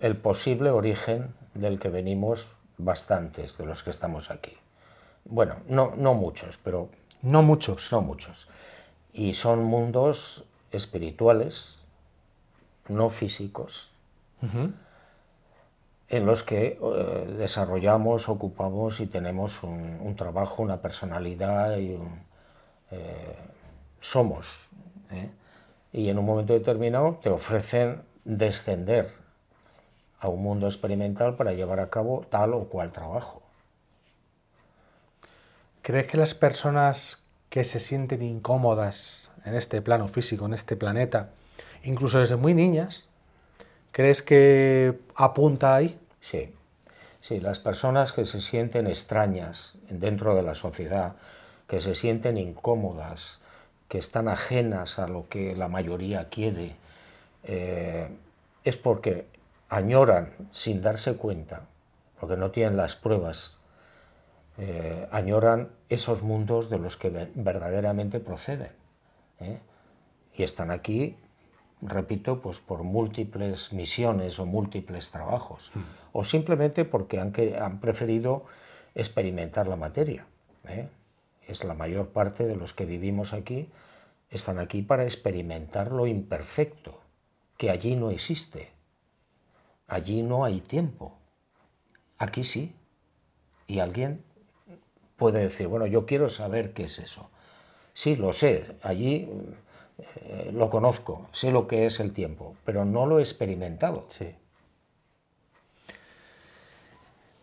el, posible origen del que venimos bastantes de los que estamos aquí. Bueno, no, no muchos, pero... No muchos. No muchos. Y son mundos espirituales, no físicos, en los que eh, desarrollamos, ocupamos y tenemos un, trabajo, una personalidad y eh, somos. ¿eh? Y en un momento determinado te ofrecen descender a un mundo experimental para llevar a cabo tal o cual trabajo. ¿Crees que las personas que se sienten incómodas en este plano físico, en este planeta, incluso desde muy niñas, ¿crees que apunta ahí? Sí, sí, las personas que se sienten extrañas dentro de la sociedad, que se sienten incómodas, que están ajenas a lo que la mayoría quiere, eh, es porque añoran sin darse cuenta, porque no tienen las pruebas, eh, añoran esos mundos de los que verdaderamente proceden. ¿eh? Y están aquí repito, pues por múltiples misiones o múltiples trabajos, hmm. o simplemente porque han, que, han preferido experimentar la materia. ¿eh? Es la mayor parte de los que vivimos aquí, están aquí para experimentar lo imperfecto, que allí no existe. Allí no hay tiempo. Aquí sí. Y alguien puede decir, bueno, yo quiero saber qué es eso. Sí, lo sé. Allí eh, lo conozco, sé lo que es el tiempo, pero no lo he experimentado. Sí.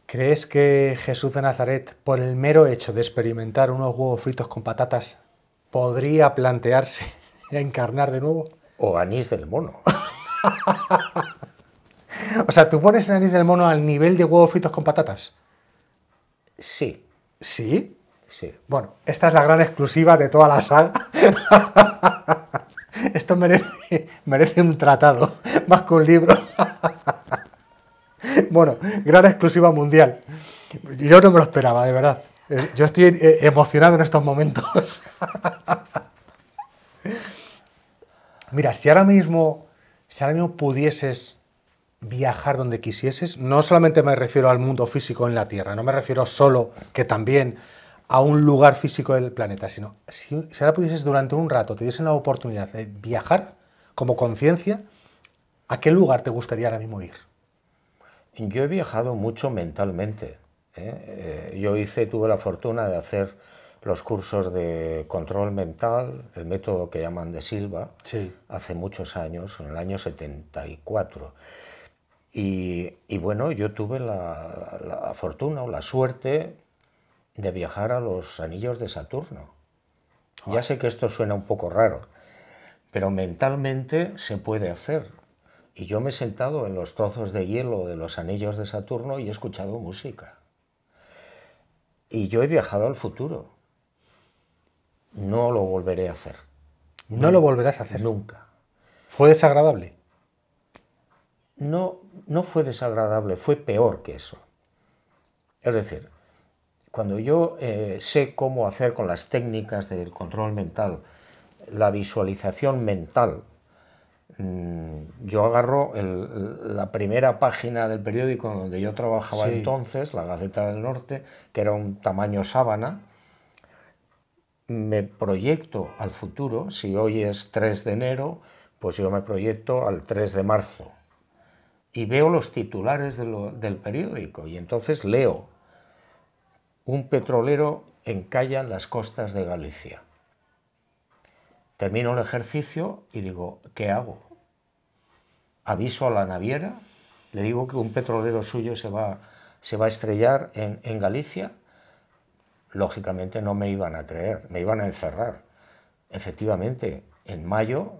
¿Crees que Jesús de Nazaret, por el mero hecho de experimentar unos huevos fritos con patatas, podría plantearse encarnar de nuevo? O anís del mono. o sea, ¿tú pones anís del mono al nivel de huevos fritos con patatas? Sí. ¿Sí? Sí. Bueno, esta es la gran exclusiva de toda la saga. esto merece, un tratado, más que un libro. bueno, gran exclusiva mundial. Yo no me lo esperaba, de verdad. Yo estoy eh, emocionado en estos momentos. Mira, si ahora mismo, si ahora mismo pudieses viajar donde quisieses, no solamente me refiero al mundo físico en la Tierra, no me refiero solo, que también, a un lugar físico del planeta, sino si, ahora pudieses durante un rato, te diesen la oportunidad de viajar como conciencia, ¿a qué lugar te gustaría ahora mismo ir? Yo he viajado mucho mentalmente. ¿eh? Eh, yo hice, tuve la fortuna de hacer los cursos de control mental, el método que llaman de Silva, sí. hace muchos años, en el año 74. Y, bueno, yo tuve la, fortuna o la suerte de viajar a los anillos de Saturno. Ya ah. sé que esto suena un poco raro, pero mentalmente se puede hacer. Y yo me he sentado en los trozos de hielo de los anillos de Saturno y he escuchado música. Y yo he viajado al futuro. No lo volveré a hacer. no lo volverás a hacer. Nunca. ¿Fue desagradable? No, no fue desagradable, fue peor que eso. Es decir, cuando yo eh, sé cómo hacer con las técnicas del control mental, la visualización mental, mm, yo agarro la primera página del periódico donde yo trabajaba entonces, la Gaceta del Norte, que era un tamaño sábana, me proyecto al futuro, si hoy es 3 de enero, pues yo me proyecto al 3 de marzo y veo los titulares del periódico y entonces leo un petrolero encalla en las costas de Galicia. Termino el ejercicio y digo, ¿qué hago? Aviso a la naviera, le digo que un petrolero suyo se va, se va a estrellar en, en Galicia. Lógicamente no me iban a creer, me iban a encerrar. Efectivamente, en mayo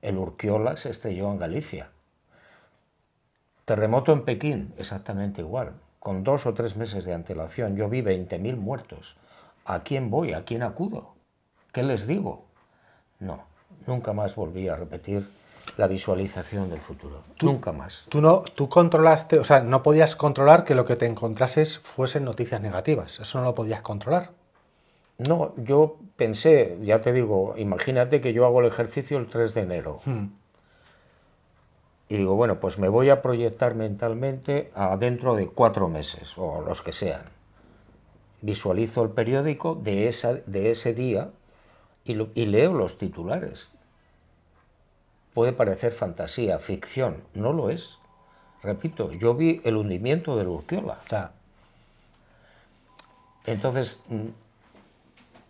el Urquiola se estrelló en Galicia. Terremoto en Pekín, exactamente igual con dos o tres meses de antelación, yo vi 20.000 muertos. ¿A quién voy? ¿A quién acudo? ¿Qué les digo? No, nunca más volví a repetir la visualización del futuro. nunca más. Tú no, tú controlaste, o sea, no podías controlar que lo que te encontrases fuesen noticias negativas. Eso no lo podías controlar. No, yo pensé, ya te digo, imagínate que yo hago el ejercicio el 3 de enero. Hmm y digo, bueno, pues me voy a proyectar mentalmente a dentro de cuatro meses o los que sean. Visualizo el periódico de, esa, de ese día y, y leo los titulares. Puede parecer fantasía, ficción, no lo es. Repito, yo vi el hundimiento de Urquiola. Entonces, mm,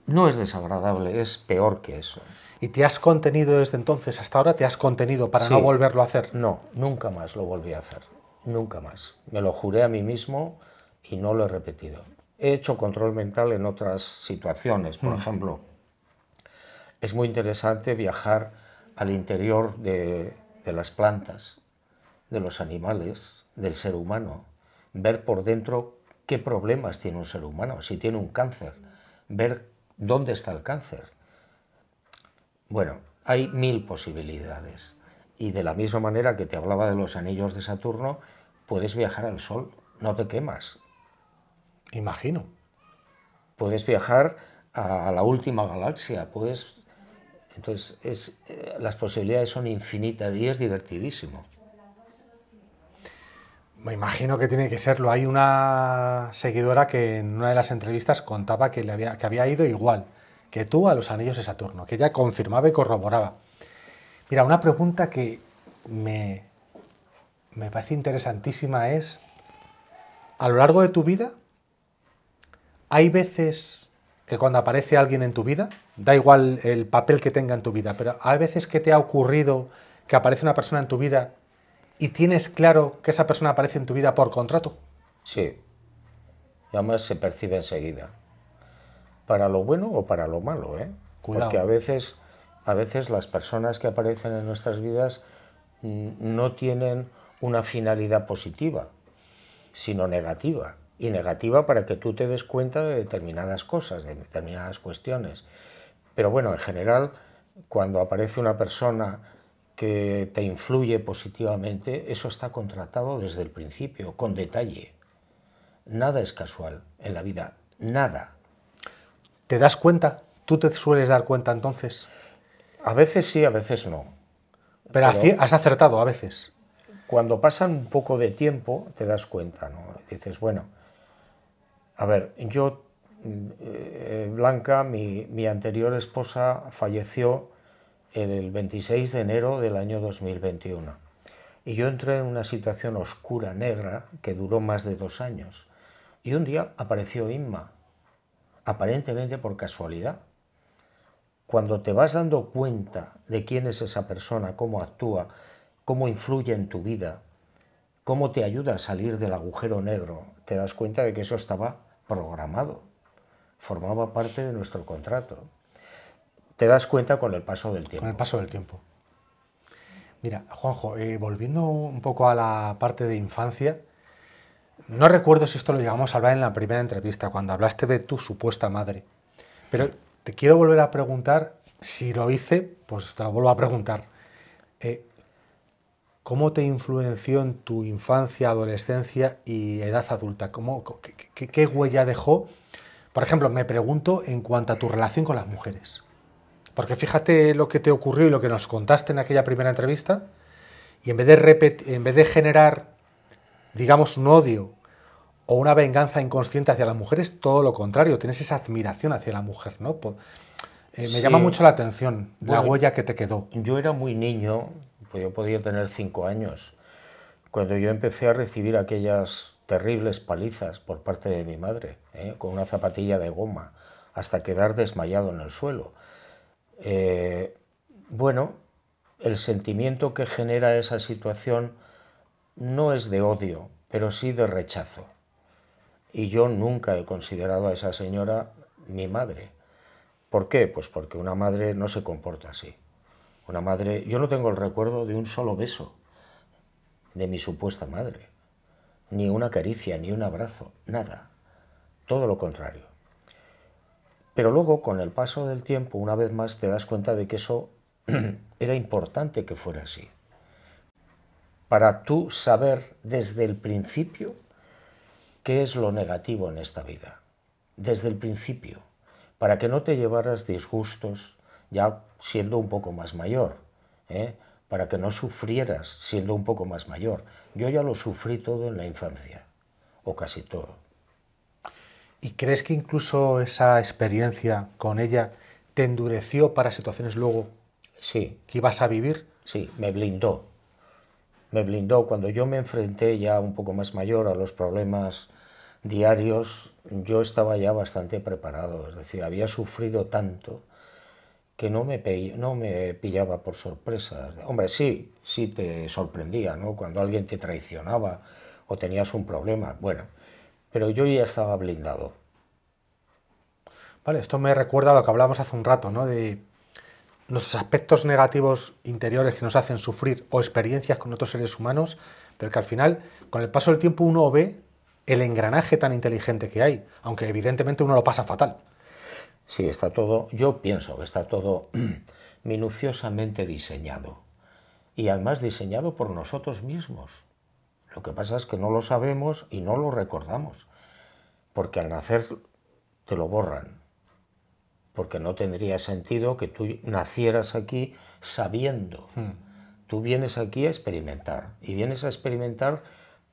no es desagradable, es peor que eso. ¿Y te has contenido desde entonces hasta ahora? ¿Te has contenido para no volverlo a hacer? No, nunca más lo volví a hacer. Nunca más. Me lo juré a mí mismo y no lo he repetido. He hecho control mental en otras situaciones. Por mm. ejemplo, es muy interesante viajar al interior de las plantas, de los animales, del ser humano. Ver por dentro qué problemas tiene un ser humano. Si tiene un cáncer, ver dónde está el cáncer bueno, hay mil posibilidades. Y de la misma manera que te hablaba de los anillos de Saturno, puedes viajar al Sol, no te quemas. Imagino. Puedes viajar a la última galaxia, puedes... Entonces, es, eh, las posibilidades son infinitas y es divertidísimo. Me imagino que tiene que serlo. Hay una seguidora que en una de las entrevistas contaba que, le había, que había ido igual que tú a los anillos de Saturno, que ella confirmaba y corroboraba. Mira, una pregunta que me, me parece interesantísima es, a lo largo de tu vida, hay veces que cuando aparece alguien en tu vida, da igual el papel que tenga en tu vida, pero hay veces que te ha ocurrido que aparece una persona en tu vida y tienes claro que esa persona aparece en tu vida por contrato. Sí. Y además se percibe enseguida para lo bueno o para lo malo, ¿eh? Porque a veces, a veces las personas que aparecen en nuestras vidas mm, no tienen una finalidad positiva, sino negativa. Y negativa para que tú te des cuenta de determinadas cosas, de determinadas cuestiones. Pero bueno, en general, cuando aparece una persona que te influye positivamente, eso está contratado desde el principio, con detalle. Nada es casual en la vida, nada. ¿Te das cuenta? ¿Tú te sueles dar cuenta entonces? A veces sí, a veces no. Pero, has acertado a veces. Cuando pasa un poco de tiempo, te das cuenta, ¿no? Dices, bueno, a ver, yo, eh, eh, Blanca, mi, mi, anterior esposa, falleció el 26 de enero del año 2021. Y yo entré en una situación oscura, negra, que duró más de dos años. Y un día apareció Inma aparentemente por casualidad. Cuando te vas dando cuenta de quién es esa persona, cómo actúa, cómo influye en tu vida, cómo te ayuda a salir del agujero negro, te das cuenta de que eso estaba programado, formaba parte de nuestro contrato. Te das cuenta con el paso del tiempo. Con el paso del tiempo. Mira, Juanjo, eh, volviendo un poco a la parte de infancia, no recuerdo si esto lo llegamos a hablar en la primera entrevista, cuando hablaste de tu supuesta madre. Pero te quiero volver a preguntar, si lo hice, pues te lo vuelvo a preguntar. Eh, ¿Cómo te influenció en tu infancia, adolescencia y edad adulta? ¿Cómo, qué, huella dejó? Por ejemplo, me pregunto en cuanto a tu relación con las mujeres. Porque fíjate lo que te ocurrió y lo que nos contaste en aquella primera entrevista. Y en vez de, en vez de generar digamos, un odio o una venganza inconsciente hacia las mujeres, todo lo contrario, tienes esa admiración hacia la mujer, ¿no? Eh, me llama mucho la atención la huella que te quedó. Yo era muy niño, pues yo podía tener cinco años, cuando yo empecé a recibir aquellas terribles palizas por parte de mi madre, ¿eh? con una zapatilla de goma, hasta quedar desmayado en el suelo. Eh, bueno, el sentimiento que genera esa situación no es de odio, pero sí de rechazo. Y yo nunca he considerado a esa señora mi madre. ¿Por qué? Pues porque una madre no se comporta así. Una madre, yo no tengo el recuerdo de un solo beso de mi supuesta madre, ni una caricia, ni un abrazo, nada. Todo lo contrario. Pero luego, con el paso del tiempo, una vez más te das cuenta de que eso era importante que fuera así para tú saber desde el principio qué es lo negativo en esta vida. Desde el principio, para que no te llevaras disgustos ya siendo un poco más mayor, ¿eh? para que no sufrieras siendo un poco más mayor. Yo ya lo sufrí todo en la infancia, o casi todo. ¿Y crees que incluso esa experiencia con ella te endureció para situaciones luego sí. que ibas a vivir? Sí, me blindó me blindó. Cuando yo me enfrenté ya un poco más mayor a los problemas diarios, yo estaba ya bastante preparado, es decir, había sufrido tanto que no me, no me pillaba por sorpresa. Hombre, sí, sí te sorprendía, ¿no? Cuando alguien te traicionaba o tenías un problema, bueno, pero yo ya estaba blindado. Vale, esto me recuerda a lo que hablábamos hace un rato, ¿no? nuestros aspectos negativos interiores que nos hacen sufrir o experiencias con otros seres humanos, pero que al final, con el paso del tiempo, uno ve el engranaje tan inteligente que hay, aunque evidentemente uno lo pasa fatal. Sí, está todo, yo pienso que está todo minuciosamente diseñado y además diseñado por nosotros mismos. Lo que pasa es que no lo sabemos y no lo recordamos, porque al nacer te lo borran, porque no tendría sentido que tú nacieras aquí sabiendo. Hmm. Tú vienes aquí a experimentar y vienes a experimentar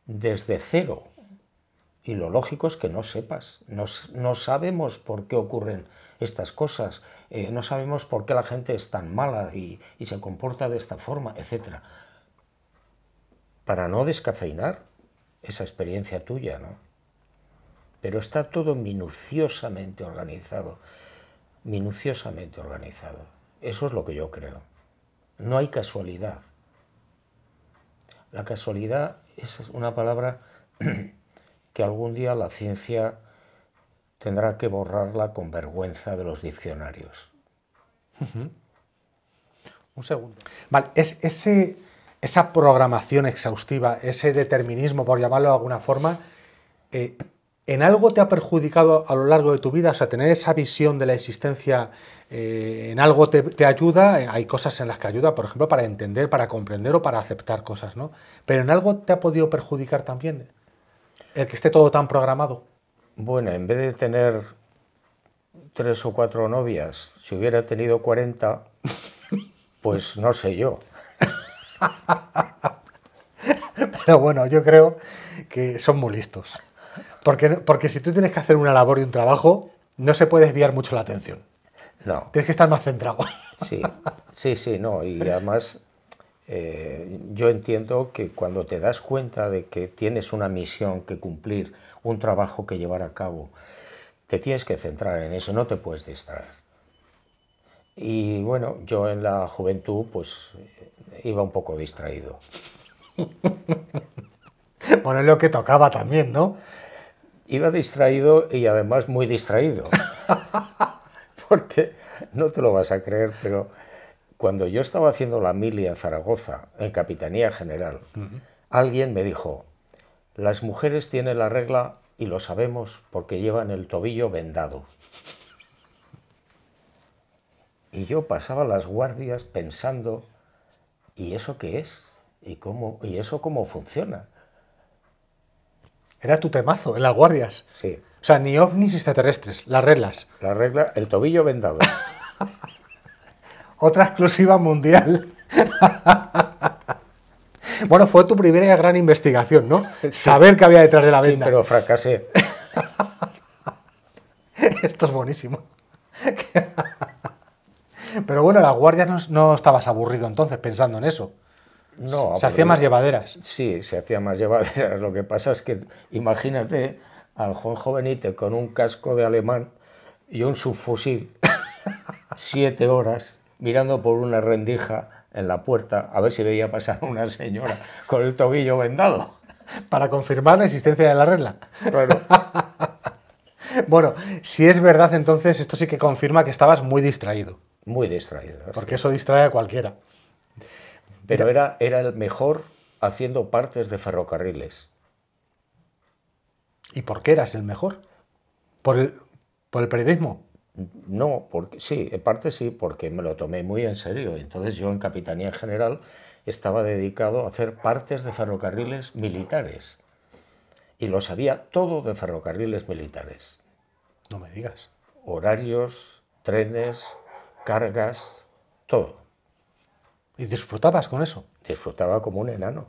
desde cero. Y lo lógico es que no sepas. No, sabemos por qué ocurren estas cosas, eh, no sabemos por qué la gente es tan mala y, y se comporta de esta forma, etc. Para no descafeinar esa experiencia tuya, ¿no? Pero está todo minuciosamente organizado minuciosamente organizado. Eso es lo que yo creo. No hay casualidad. La casualidad es una palabra que algún día la ciencia tendrá que borrarla con vergüenza de los diccionarios. Un segundo. Vale, es ese, esa programación exhaustiva, ese determinismo, por llamarlo de alguna forma, eh, ¿En algo te ha perjudicado a lo largo de tu vida? O sea, tener esa visión de la existencia, eh, ¿en algo te, ayuda? Eh, hay cosas en las que ayuda, por ejemplo, para entender, para comprender o para aceptar cosas, ¿no? Pero ¿en algo te ha podido perjudicar también el que esté todo tan programado? Bueno, en vez de tener tres o cuatro novias, si hubiera tenido 40, pues no sé yo. Pero bueno, yo creo que son muy listos. Porque, porque si tú tienes que hacer una labor y un trabajo, no se puede desviar mucho la atención. No. Tienes que estar más centrado. Sí, sí, sí, no. Y además, eh, yo entiendo que cuando te das cuenta de que tienes una misión que cumplir, un trabajo que llevar a cabo, te tienes que centrar en eso, no te puedes distraer. Y bueno, yo en la juventud pues iba un poco distraído. bueno, es lo que tocaba también, ¿no? Iba distraído y además muy distraído. Porque no te lo vas a creer, pero cuando yo estaba haciendo la mili en Zaragoza, en Capitanía General, alguien me dijo, las mujeres tienen la regla y lo sabemos porque llevan el tobillo vendado. Y yo pasaba las guardias pensando, ¿y eso qué es? ¿Y, cómo, y eso cómo funciona? Era tu temazo, en las guardias. Sí. O sea, ni ovnis extraterrestres, las reglas. la regla el tobillo vendado. Otra exclusiva mundial. bueno, fue tu primera gran investigación, ¿no? Saber qué había detrás de la venda. Sí, pero fracasé. Esto es buenísimo. pero bueno, las guardias no estabas aburrido entonces pensando en eso. No, se hacía más llevaderas. Sí, se hacía más llevaderas. Lo que pasa es que imagínate al Juan Jovenite con un casco de alemán y un subfusil siete horas mirando por una rendija en la puerta a ver si veía pasar una señora con el tobillo vendado. Para confirmar la existencia de la regla. Bueno. si es verdad entonces, esto sí que confirma que estabas muy distraído. Muy distraído. Porque eso distrae a cualquiera. Pero era, el mejor haciendo partes de ferrocarriles. ¿Y por qué eras el mejor? ¿Por el, periodismo? No, porque sí, en parte sí, porque me lo tomé muy en serio. Entonces yo en Capitanía general estaba dedicado a hacer partes de ferrocarriles militares. Y lo sabía todo de ferrocarriles militares. No me digas. Horarios, trenes, cargas, todo. ¿Y disfrutabas con eso? Disfrutaba como un enano.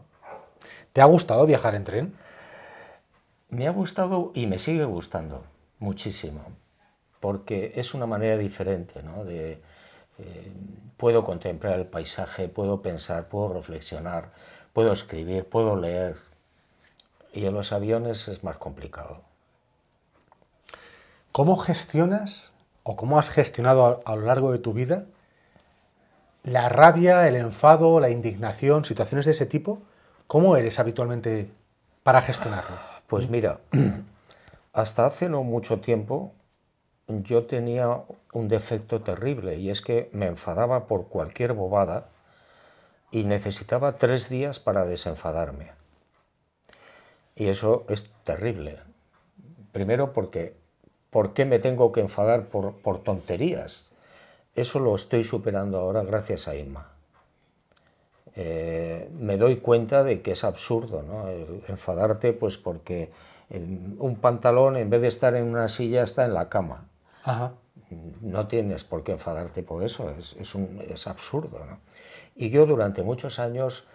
¿Te ha gustado viajar en tren? Me ha gustado y me sigue gustando muchísimo, porque es una manera diferente, ¿no? Eh, puedo contemplar el paisaje, puedo pensar, puedo reflexionar, puedo escribir, puedo leer. Y en los aviones es más complicado. ¿Cómo gestionas o cómo has gestionado a lo largo de tu vida la rabia, el enfado, la indignación, situaciones de ese tipo, ¿cómo eres habitualmente para gestionarlo? Pues mm. mira, hasta hace no mucho tiempo yo tenía un defecto terrible y es que me enfadaba por cualquier bobada y necesitaba tres días para desenfadarme. Y eso es terrible. Primero porque, ¿por qué me tengo que enfadar por, por tonterías? Eso lo estoy superando ahora gracias a Inma. Eh, me doy cuenta de que es absurdo ¿no? enfadarte pues porque un pantalón en vez de estar en una silla está en la cama. No tienes por qué enfadarte por eso, es, absurdo. Y yo durante muchos años,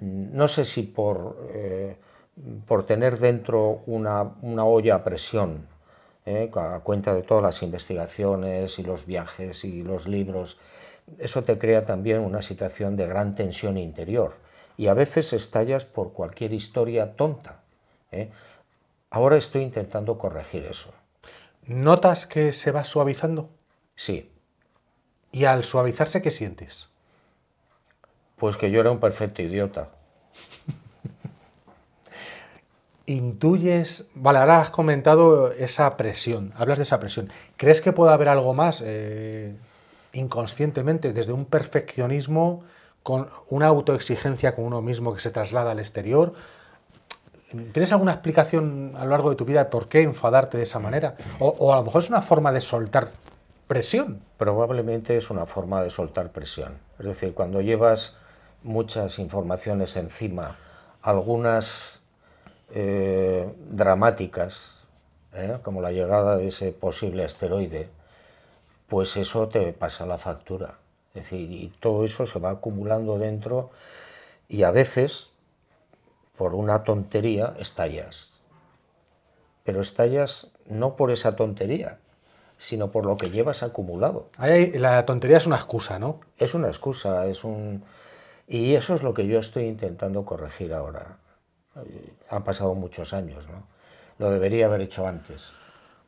no sé si por, eh, por tener dentro una, una olla a presión, ¿eh? a cuenta de todas las investigaciones y los viajes y los libros, eso te crea también una situación de gran tensión interior y a veces estallas por cualquier historia tonta. ¿eh? Ahora estoy intentando corregir eso. ¿Notas que se va suavizando? Sí. ¿Y al suavizarse qué sientes? Pues que yo era un perfecto idiota. intuyes, vale, ahora has comentado esa presión, hablas de esa presión. ¿Crees que puede haber algo más eh, inconscientemente, desde un perfeccionismo, con una autoexigencia con uno mismo que se traslada al exterior? ¿Tienes alguna explicación a lo largo de tu vida de por qué enfadarte de esa manera? O, o a lo mejor es una forma de soltar presión. Probablemente es una forma de soltar presión. Es decir, cuando llevas muchas informaciones encima, algunas eh, dramáticas, ¿eh? como la llegada de ese posible asteroide, pues eso te pasa la factura. Es decir, y todo eso se va acumulando dentro y a veces, por una tontería, estallas. Pero estallas no por esa tontería, sino por lo que llevas acumulado. la tontería es una excusa, ¿no? Es una excusa, es un... Y eso es lo que yo estoy intentando corregir ahora. Eh, han pasado muchos años, ¿no? Lo debería haber hecho antes.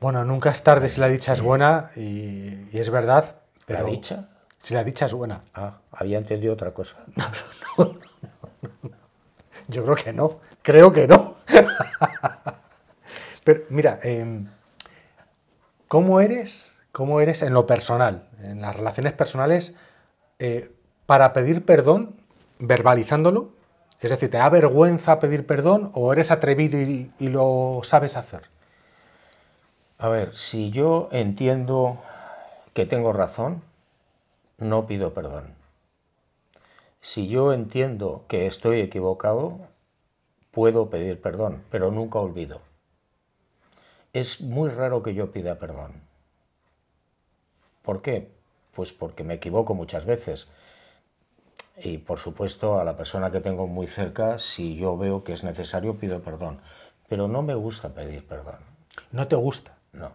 Bueno, nunca es tarde eh, si la dicha es eh. buena y, es verdad. Pero ¿La dicha? Si la dicha es buena. Ah, había entendido otra cosa. Yo creo que no. Creo que no. Pero mira, em, ¿cómo eres? ¿Cómo eres en lo personal? En las relaciones personales, para pedir perdón, verbalizándolo, es decir, ¿te da vergüenza pedir perdón o eres atrevido y, lo sabes hacer? A ver, si yo entiendo que tengo razón, no pido perdón. Si yo entiendo que estoy equivocado, puedo pedir perdón, pero nunca olvido. Es muy raro que yo pida perdón. ¿Por qué? Pues porque me equivoco muchas veces y por supuesto a la persona que tengo muy cerca, si yo veo que es necesario, pido perdón. Pero no me gusta pedir perdón. ¿No te gusta? No.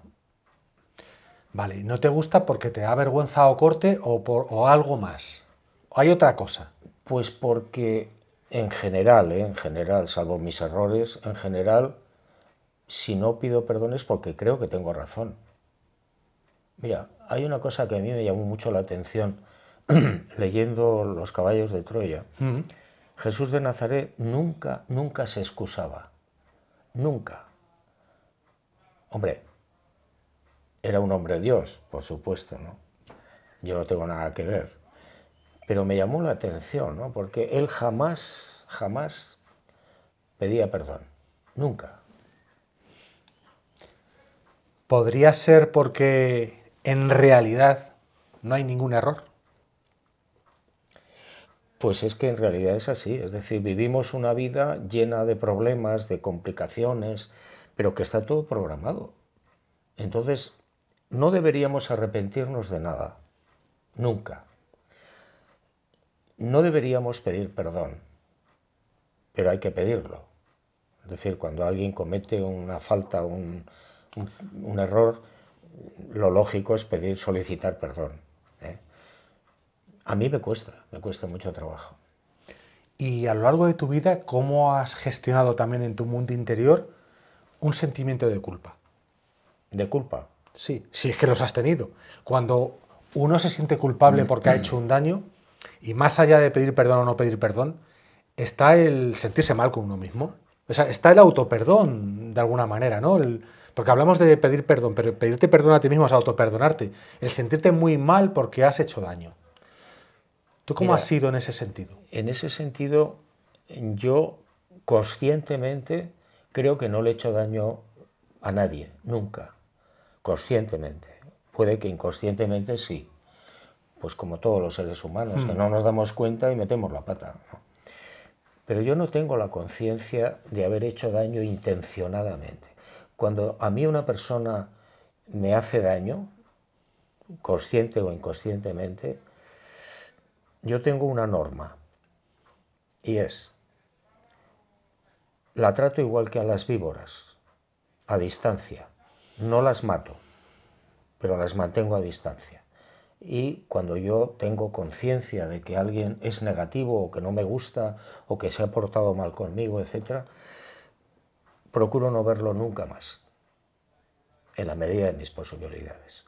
Vale, ¿no te gusta porque te ha avergüenzado o corte o, por, o algo más? ¿O hay otra cosa? Pues porque en general, eh, en general, salvo mis errores, en general, si no pido perdón es porque creo que tengo razón. Mira, hay una cosa que a mí me llamó mucho la atención leyendo Los caballos de Troya, mm. Jesús de Nazaret nunca, nunca se excusaba. Nunca. Hombre, era un hombre Dios, por supuesto, ¿no? Yo no tengo nada que ver. Pero me llamó la atención, ¿no? Porque él jamás, jamás pedía perdón. Nunca. ¿Podría ser porque en realidad no hay ningún error? Pues es que en realidad es así, es decir, vivimos una vida llena de problemas, de complicaciones, pero que está todo programado. Entonces, no deberíamos arrepentirnos de nada, nunca. No deberíamos pedir perdón, pero hay que pedirlo. Es decir, cuando alguien comete una falta, un, un error, lo lógico es pedir, solicitar perdón. A mí me cuesta, me cuesta mucho trabajo. Y a lo largo de tu vida, ¿cómo has gestionado también en tu mundo interior un sentimiento de culpa? ¿De culpa? Sí, si es que los has tenido. Cuando uno se siente culpable mm. porque ha hecho un daño, y más allá de pedir perdón o no pedir perdón, está el sentirse mal con uno mismo. O sea, está el autoperdón, de alguna manera, ¿no? porque hablamos de pedir perdón, pero pedirte perdón a ti mismo es autoperdonarte. El sentirte muy mal porque has hecho daño. ¿Tú cómo has sido en ese sentido? En ese sentido, yo conscientemente creo que no le he hecho daño a nadie, nunca, conscientemente. Puede que inconscientemente sí, pues como todos los seres humanos, que hmm. no nos damos cuenta y metemos la pata. Pero yo no tengo la conciencia de haber hecho daño intencionadamente. Cuando a mí una persona me hace daño, consciente o inconscientemente, yo tengo una norma y es, la trato igual que a las víboras, a distancia, no las mato, pero las mantengo a distancia. Y cuando yo tengo conciencia de que alguien es negativo o que no me gusta o que se ha portado mal conmigo, etc., procuro no verlo nunca más, en la medida de mis posibilidades.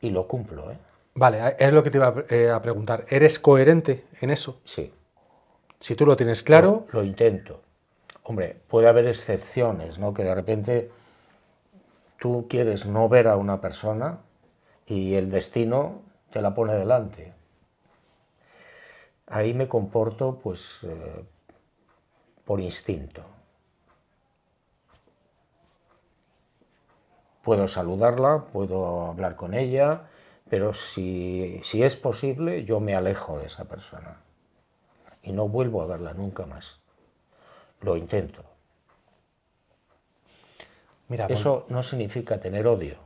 Y lo cumplo, ¿eh? Vale, es lo que te iba eh, a, preguntar. ¿Eres coherente en eso? Sí. Si tú lo tienes claro. Lo, intento. Hombre, puede haber excepciones, ¿no? Que de repente tú quieres no ver a una persona y el destino te la pone delante. Ahí me comporto, pues, eh, por instinto. Puedo saludarla, puedo hablar con ella, pero si, es posible, yo me alejo de esa persona y no vuelvo a verla nunca más. Lo intento. Mira, Eso no significa tener odio.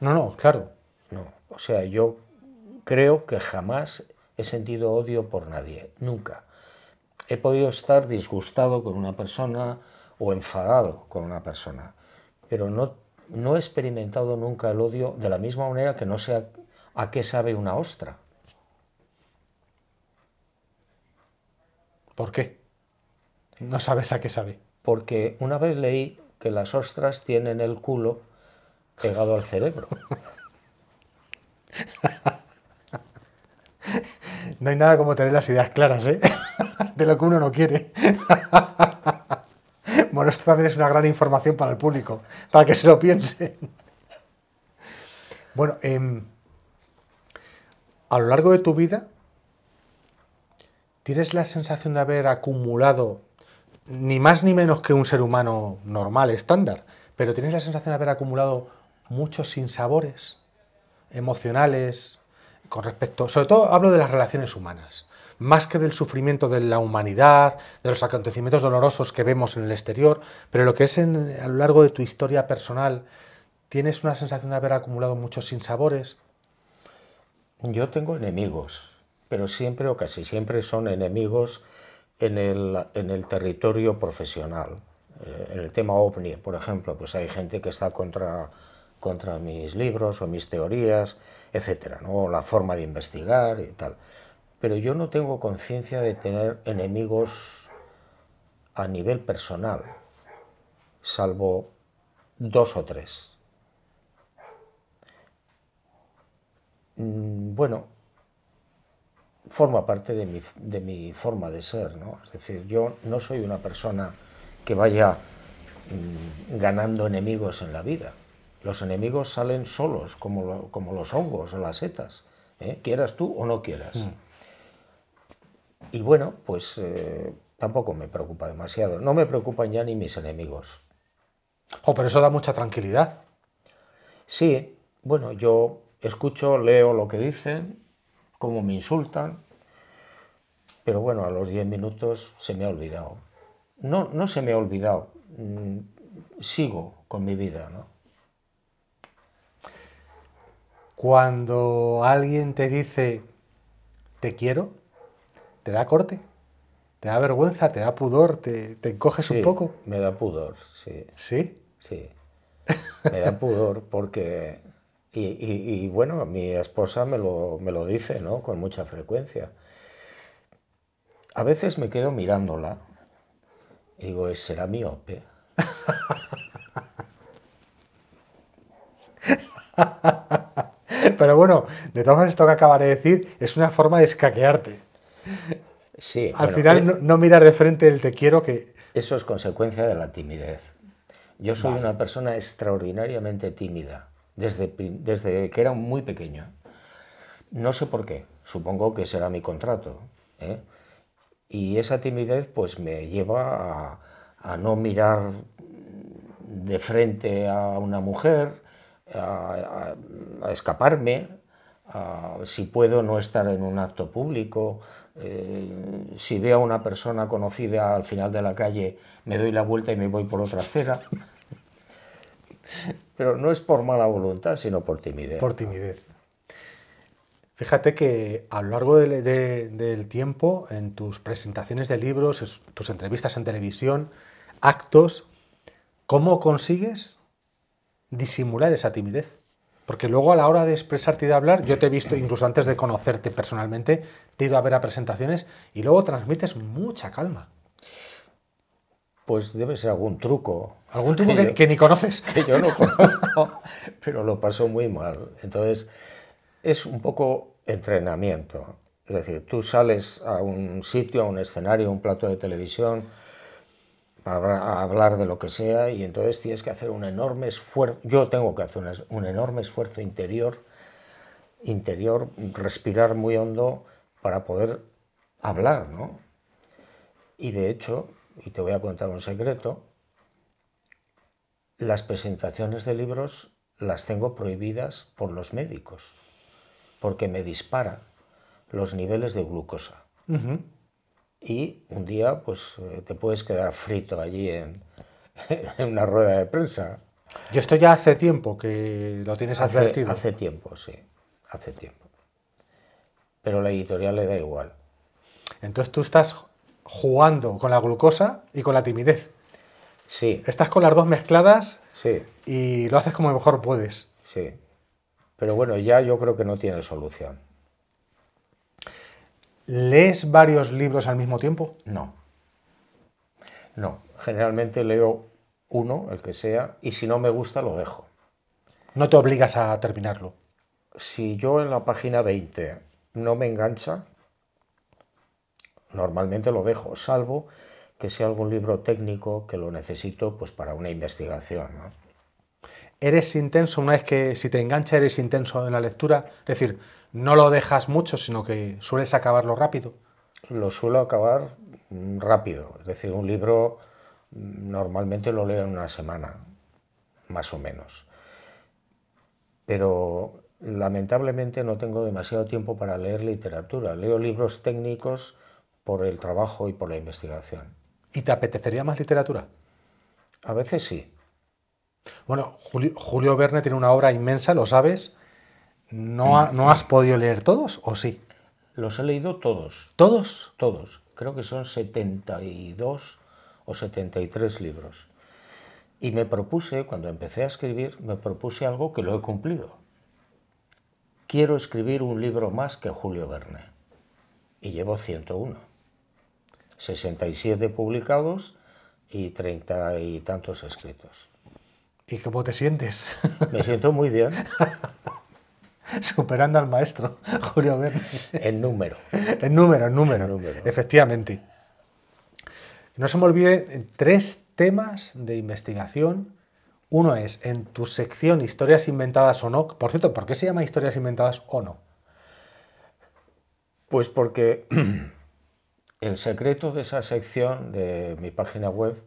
No, no, claro. No, o sea, yo creo que jamás he sentido odio por nadie, nunca. He podido estar disgustado con una persona o enfadado con una persona, pero no, no he experimentado nunca el odio de la misma manera que no sea ¿A qué sabe una ostra? ¿Por qué? No sabes a qué sabe. Porque una vez leí que las ostras tienen el culo pegado al cerebro. No hay nada como tener las ideas claras, ¿eh? De lo que uno no quiere. Bueno, esto también es una gran información para el público, para que se lo piensen. Bueno, eh, a lo largo de tu vida, ¿tienes la sensación de haber acumulado ni más ni menos que un ser humano normal, estándar? Pero tienes la sensación de haber acumulado muchos sinsabores emocionales, con respecto, sobre todo hablo de las relaciones humanas, más que del sufrimiento de la humanidad, de los acontecimientos dolorosos que vemos en el exterior, pero lo que es a lo largo de tu historia personal, tienes una sensación de haber acumulado muchos sinsabores, yo tengo enemigos, pero siempre o casi siempre son enemigos en el, territorio profesional. Eh, en el tema ovni, por ejemplo, pues hay gente que está contra, contra mis libros o mis teorías, etcétera, ¿no? la forma de investigar y tal. Pero yo no tengo conciencia de tener enemigos a nivel personal, salvo dos o tres Mm, bueno, forma parte de mi, forma de ser, ¿no? Es decir, yo no soy una persona que vaya mm, ganando enemigos en la vida. Los enemigos salen solos, como, como los hongos o las setas, ¿eh? quieras tú o no quieras. Mm. Y bueno, pues eh, tampoco me preocupa demasiado. No me preocupan ya ni mis enemigos. Oh, pero eso da mucha tranquilidad. Sí, bueno, yo escucho, leo lo que dicen, cómo me insultan, pero bueno, a los 10 minutos se me ha olvidado. No, no se me ha olvidado, mm, sigo con mi vida, ¿no? Cuando alguien te dice, te quiero, te da corte, te da vergüenza, te da pudor, te, te encoges un poco. Me da pudor, sí. ¿Sí? Sí. Me da pudor porque y, bueno, mi esposa me lo, me lo dice con mucha frecuencia. A veces me quedo mirándola y digo, será miope. Pero bueno, de todas maneras, esto que acabaré de decir es una forma de escaquearte. Sí. Al final, eh, no, mirar de frente el te quiero que. Eso es consecuencia de la timidez. Yo soy una persona extraordinariamente tímida desde, desde que era muy pequeño. No sé por qué, supongo que será mi contrato. ¿eh? Y esa timidez pues me lleva a, no mirar de frente a una mujer, a, a escaparme, si puedo no estar en un acto público, eh, si veo a una persona conocida al final de la calle, me doy la vuelta y me voy por otra acera. Pero no es por mala voluntad, sino por timidez. Por timidez. Fíjate que a lo largo del tiempo, en tus presentaciones de libros, tus entrevistas en televisión, actos, ¿cómo consigues disimular esa timidez? Porque luego a la hora de expresarte y de hablar, yo te he visto, incluso antes de conocerte personalmente, te he ido a ver a presentaciones y luego transmites mucha calma. Pues debe ser algún truco. ¿Algún truco que, ni conoces? Que yo no conozco, pero lo pasó muy mal. Entonces, es un poco entrenamiento. Es decir, tú sales a un sitio, a un escenario, a un plato de televisión, a hablar de lo que sea, y entonces tienes que hacer un enorme esfuerzo. Yo tengo que hacer un enorme esfuerzo interior, interior, respirar muy hondo para poder hablar, ¿no? Y de hecho, y te voy a contar un secreto, las presentaciones de libros las tengo prohibidas por los médicos, porque me dispara los niveles de glucosa. Y un día pues eh, te puedes quedar frito allí en, una rueda de prensa. Yo esto ya hace tiempo que lo tienes advertido. Hace tiempo, sí, hace tiempo. Pero la editorial le da igual. Entonces tú estás jugando con la glucosa y con la timidez. Sí. Estás con las dos mezcladas sí. y lo haces como mejor puedes. Sí. Pero bueno, ya yo creo que no tiene solución. ¿Lees varios libros al mismo tiempo? No. No. Generalmente leo uno, el que sea, y si no me gusta lo dejo. ¿No te obligas a terminarlo? Si yo en la página 20 no me engancha, Normalmente lo dejo, salvo que sea algún libro técnico que lo necesito pues, para una investigación. eres intenso una vez que si te engancha eres intenso en la lectura, es decir, no lo dejas mucho, sino que sueles acabarlo rápido. Lo suelo acabar rápido, es decir, un libro mm, normalmente lo leo en una semana, más o menos. Pero lamentablemente no tengo demasiado tiempo para leer literatura. Leo libros técnicos por el trabajo y por la investigación. ¿Y te apetecería más literatura? A veces sí. Bueno, Julio, Verne tiene una obra inmensa, lo sabes. ¿No, ¿No, has podido leer todos o sí? Los he leído todos. ¿Todos? Todos. Creo que son 72 o 73 libros. Y me propuse, cuando empecé a escribir, me propuse algo que lo he cumplido. Quiero escribir un libro más que Julio Verne. Y llevo 101. 67 publicados y treinta y tantos escritos. ¿Y cómo te sientes? Me siento muy bien. Superando al maestro, Julio Verne. En número. El número, el número. número. Efectivamente. No se me olvide tres temas de investigación. Uno es en tu sección Historias inventadas o no. Por cierto, ¿por qué se llama Historias inventadas o no? Pues porque El secreto de esa sección de mi página web,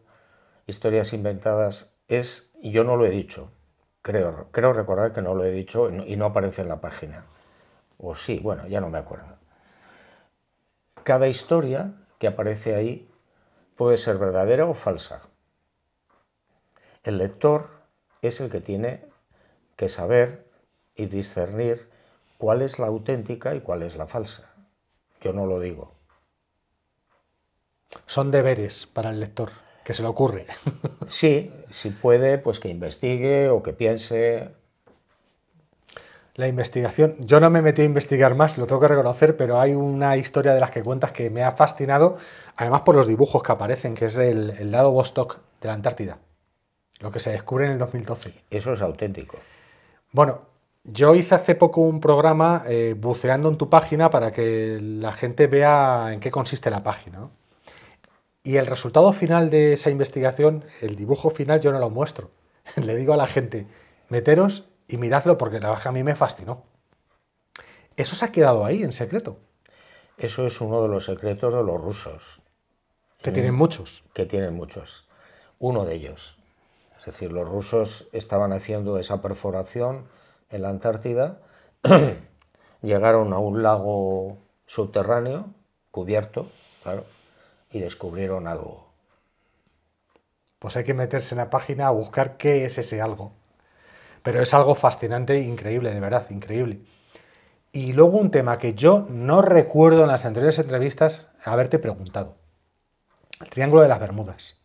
historias inventadas, es, yo no lo he dicho, creo, creo recordar que no lo he dicho y no aparece en la página. O sí, bueno, ya no me acuerdo. Cada historia que aparece ahí puede ser verdadera o falsa. El lector es el que tiene que saber y discernir cuál es la auténtica y cuál es la falsa. Yo no lo digo. Son deberes para el lector, que se le ocurre. sí, si puede, pues que investigue o que piense. La investigación, yo no me metí a investigar más, lo tengo que reconocer, pero hay una historia de las que cuentas que me ha fascinado, además por los dibujos que aparecen, que es el, lado Vostok de la Antártida, lo que se descubre en el 2012. Eso es auténtico. Bueno, yo hice hace poco un programa eh, buceando en tu página para que la gente vea en qué consiste la página. ¿no? Y el resultado final de esa investigación, el dibujo final, yo no lo muestro. Le digo a la gente, meteros y miradlo porque la verdad a mí me fascinó. Eso se ha quedado ahí en secreto. Eso es uno de los secretos de los rusos. Que tienen muchos. Que tienen muchos. Uno de ellos. Es decir, los rusos estaban haciendo esa perforación en la Antártida, llegaron a un lago subterráneo, cubierto, claro, y descubrieron algo. Pues hay que meterse en la página a buscar qué es ese algo. Pero es algo fascinante, e increíble, de verdad, increíble. Y luego un tema que yo no recuerdo en las anteriores entrevistas haberte preguntado. El Triángulo de las Bermudas.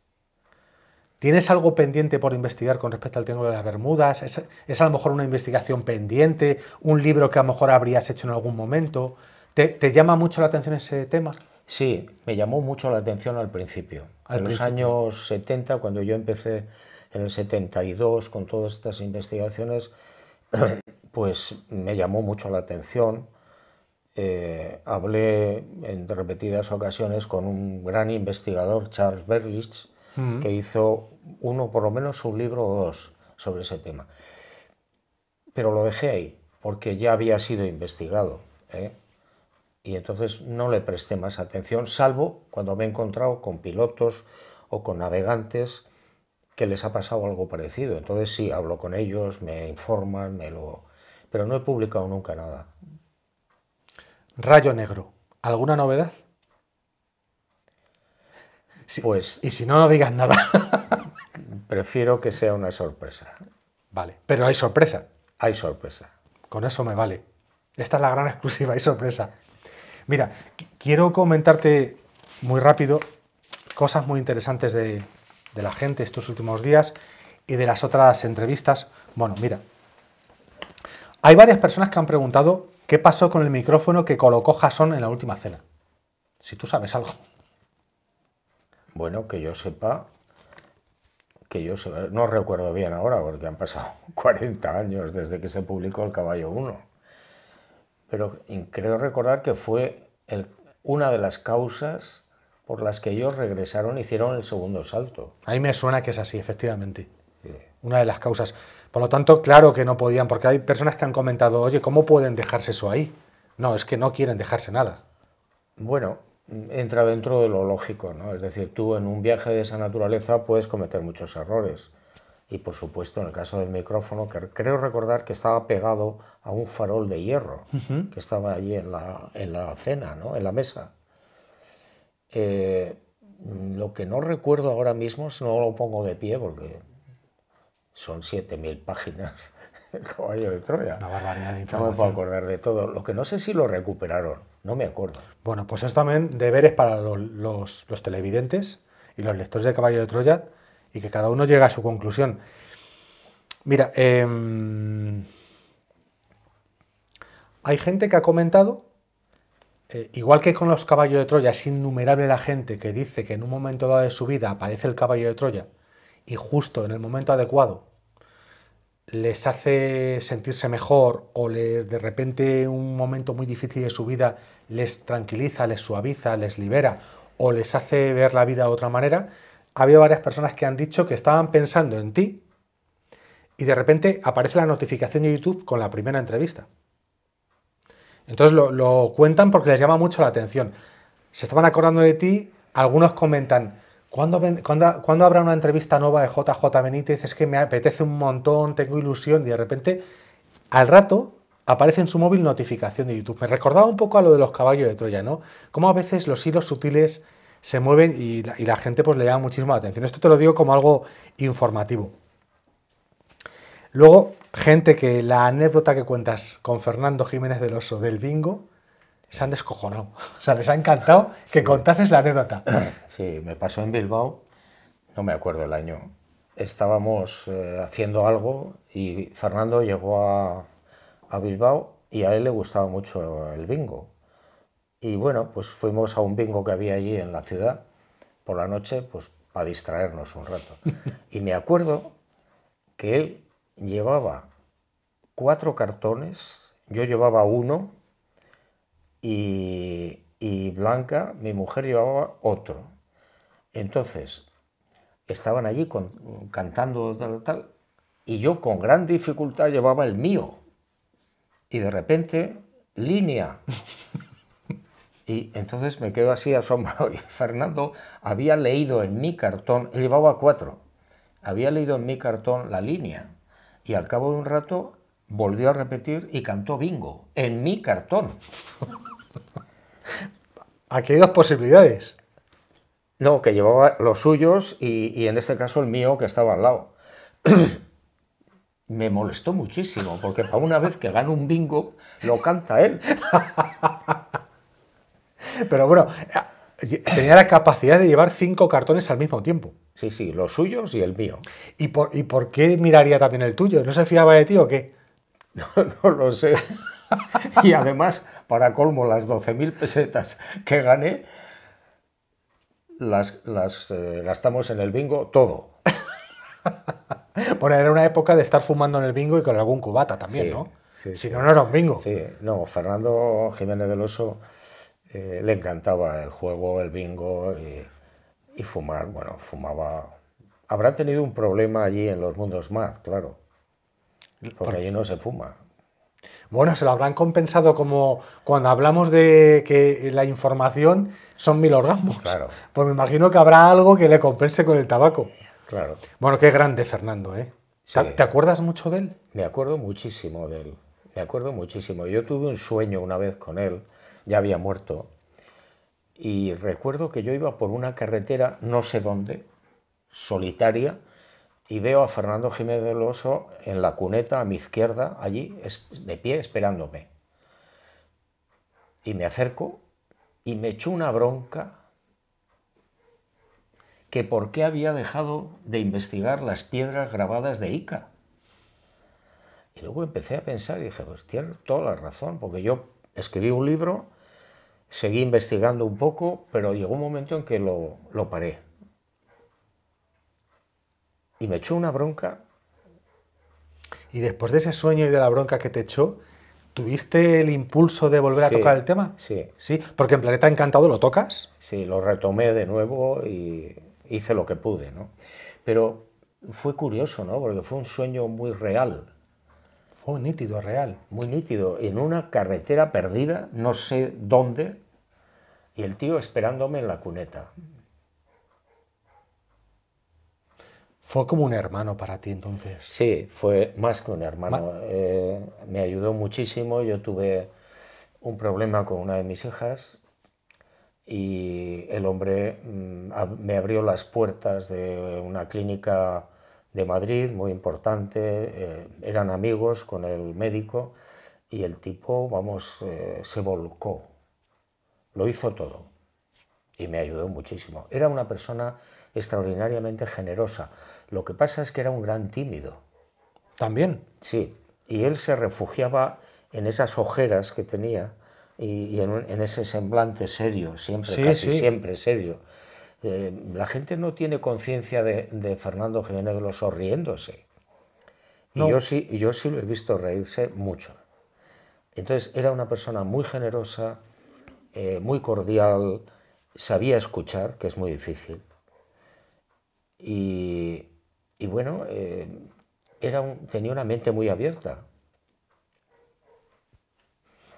¿Tienes algo pendiente por investigar con respecto al Triángulo de las Bermudas? ¿Es, a lo mejor una investigación pendiente? ¿Un libro que a lo mejor habrías hecho en algún momento? te llama mucho la atención ese tema? Sí, me llamó mucho la atención al principio. en los años 70, cuando yo empecé en el 72 con todas estas investigaciones, pues me llamó mucho la atención. Eh, hablé en repetidas ocasiones con un gran investigador, Charles Berlich, mm. que hizo uno, por lo menos un libro o dos sobre ese tema. Pero lo dejé ahí, porque ya había sido investigado. ¿eh? y entonces no le presté más atención, salvo cuando me he encontrado con pilotos o con navegantes que les ha pasado algo parecido. Entonces sí, hablo con ellos, me informan, me lo... pero no he publicado nunca nada. Rayo Negro, ¿alguna novedad? pues, y si no, no digas nada. prefiero que sea una sorpresa. Vale, pero hay sorpresa. Hay sorpresa. Con eso me vale. Esta es la gran exclusiva, hay sorpresa. Mira, quiero comentarte muy rápido cosas muy interesantes de, la gente estos últimos días y de las otras entrevistas. Bueno, mira, hay varias personas que han preguntado qué pasó con el micrófono que colocó Jason en la última cena. Si tú sabes algo. Bueno, que yo sepa, que yo sepa, no recuerdo bien ahora porque han pasado 40 años desde que se publicó El Caballo 1 pero creo recordar que fue una de las causas por las que ellos regresaron e hicieron el segundo salto. A mí me suena que es así, efectivamente. Una de las causas. Por lo tanto, claro que no podían, porque hay personas que han comentado, oye, ¿cómo pueden dejarse eso ahí? No, es que no quieren dejarse nada. Bueno, entra dentro de lo lógico, ¿no? Es decir, tú en un viaje de esa naturaleza puedes cometer muchos errores y por supuesto en el caso del micrófono, que creo recordar que estaba pegado a un farol de hierro que estaba allí en la, en la cena, ¿no? en la mesa. Eh, lo que no recuerdo ahora mismo, no lo pongo de pie porque son 7.000 páginas el caballo de Troya. Una barbaridad de No me puedo acordar de todo. Lo que no sé si lo recuperaron, no me acuerdo. Bueno, pues es también deberes para los, los, los televidentes y los lectores de Caballo de Troya y que cada uno llega a su conclusión. Mira, em, hay gente que ha comentado, eh, igual que con los caballos de Troya, es innumerable la gente que dice que en un momento dado de su vida aparece el caballo de Troya y justo en el momento adecuado les hace sentirse mejor o les de repente un momento muy difícil de su vida les tranquiliza, les suaviza, les libera o les hace ver la vida de otra manera, ha habido varias personas que han dicho que estaban pensando en ti y de repente aparece la notificación de YouTube con la primera entrevista. Entonces lo, cuentan porque les llama mucho la atención. Se estaban acordando de ti, algunos comentan, ¿Cuándo, cuándo, habrá una entrevista nueva de JJ Benítez? Es que me apetece un montón, tengo ilusión, y de repente, al rato, aparece en su móvil notificación de YouTube. Me recordaba un poco a lo de los caballos de Troya, ¿no? Cómo a veces los hilos sutiles se mueven y la, gente pues le llama muchísimo atención. Esto te lo digo como algo informativo. Luego, gente que la anécdota que cuentas con Fernando Jiménez del Oso del bingo, se han descojonado. O sea, les ha encantado que contases la anécdota. Sí, me pasó en Bilbao, no me acuerdo el año. Estábamos eh, haciendo algo y Fernando llegó a, a, Bilbao y a él le gustaba mucho el bingo. Y bueno, pues fuimos a un bingo que había allí en la ciudad por la noche, pues para distraernos un rato. Y me acuerdo que él llevaba cuatro cartones, yo llevaba uno y, Blanca, mi mujer, llevaba otro. Entonces, estaban allí cantando tal, tal, y yo con gran dificultad llevaba el mío. Y de repente, línea. Y entonces me quedo así asombrado. Fernando había leído en mi cartón, llevaba cuatro, había leído en mi cartón la línea. Y al cabo de un rato volvió a repetir y cantó bingo, en mi cartón. Aquí hay dos posibilidades. No, que llevaba los suyos y, en este caso el mío que estaba al lado. me molestó muchísimo, porque para una vez que gano un bingo, lo canta él. Pero bueno, tenía la capacidad de llevar cinco cartones al mismo tiempo. Sí, sí, los suyos y el mío. ¿Y por, y por qué miraría también el tuyo? ¿No se fiaba de ti o qué? No, no lo sé. y además, para colmo, las 12.000 pesetas que gané, las, eh, gastamos en el bingo todo. bueno, era una época de estar fumando en el bingo y con algún cubata también, ¿no? si no, no era un bingo. Sí, no, Fernando Jiménez del Oso eh, le encantaba el juego, el bingo y, fumar. Bueno, fumaba. Habrá tenido un problema allí en los mundos más, claro. Porque allí no se fuma. Bueno, se lo habrán compensado como cuando hablamos de que la información son mil orgasmos. Claro. Pues me imagino que habrá algo que le compense con el tabaco. Claro. Bueno, qué grande Fernando, ¿eh? ¿Te acuerdas mucho de él? Me acuerdo muchísimo de él. Me acuerdo muchísimo. Yo tuve un sueño una vez con él ya había muerto. Y recuerdo que yo iba por una carretera, no sé dónde, solitaria, y veo a Fernando Jiménez del Oso en la cuneta a mi izquierda, allí, de pie, esperándome. Y me acerco y me echó una bronca que por qué había dejado de investigar las piedras grabadas de Ica. Y luego empecé a pensar y dije, pues tiene toda la razón, porque yo escribí un libro seguí investigando un poco, pero llegó un momento en que lo, paré. Y me echó una bronca. Y después de ese sueño y de la bronca que te echó, ¿Tuviste el impulso de volver a tocar el tema? Sí. Sí, porque en Planeta Encantado lo tocas. Sí, lo retomé de nuevo y hice lo que pude, ¿no? Pero fue curioso, ¿no? Porque fue un sueño muy real. Fue nítido, real. Muy nítido, en una carretera perdida, no sé dónde, y el tío esperándome en la cuneta. Fue como un hermano para ti entonces. Sí, fue más que un hermano. Eh, me ayudó muchísimo. Yo tuve un problema con una de mis hijas y el hombre mm, me abrió las puertas de una clínica de Madrid, muy importante, eh, eran amigos con el médico y el tipo, vamos, eh, se volcó, lo hizo todo y me ayudó muchísimo. Era una persona extraordinariamente generosa. Lo que pasa es que era un gran tímido. También. Sí, y él se refugiaba en esas ojeras que tenía y, en, ese semblante serio, siempre, casi siempre serio. Eh, la gente no tiene conciencia de, Fernando Jiménez lo riéndose. Y yo sí, yo sí lo he visto reírse mucho. Entonces era una persona muy generosa, eh, muy cordial, sabía escuchar, que es muy difícil. Y, bueno, eh, era tenía una mente muy abierta.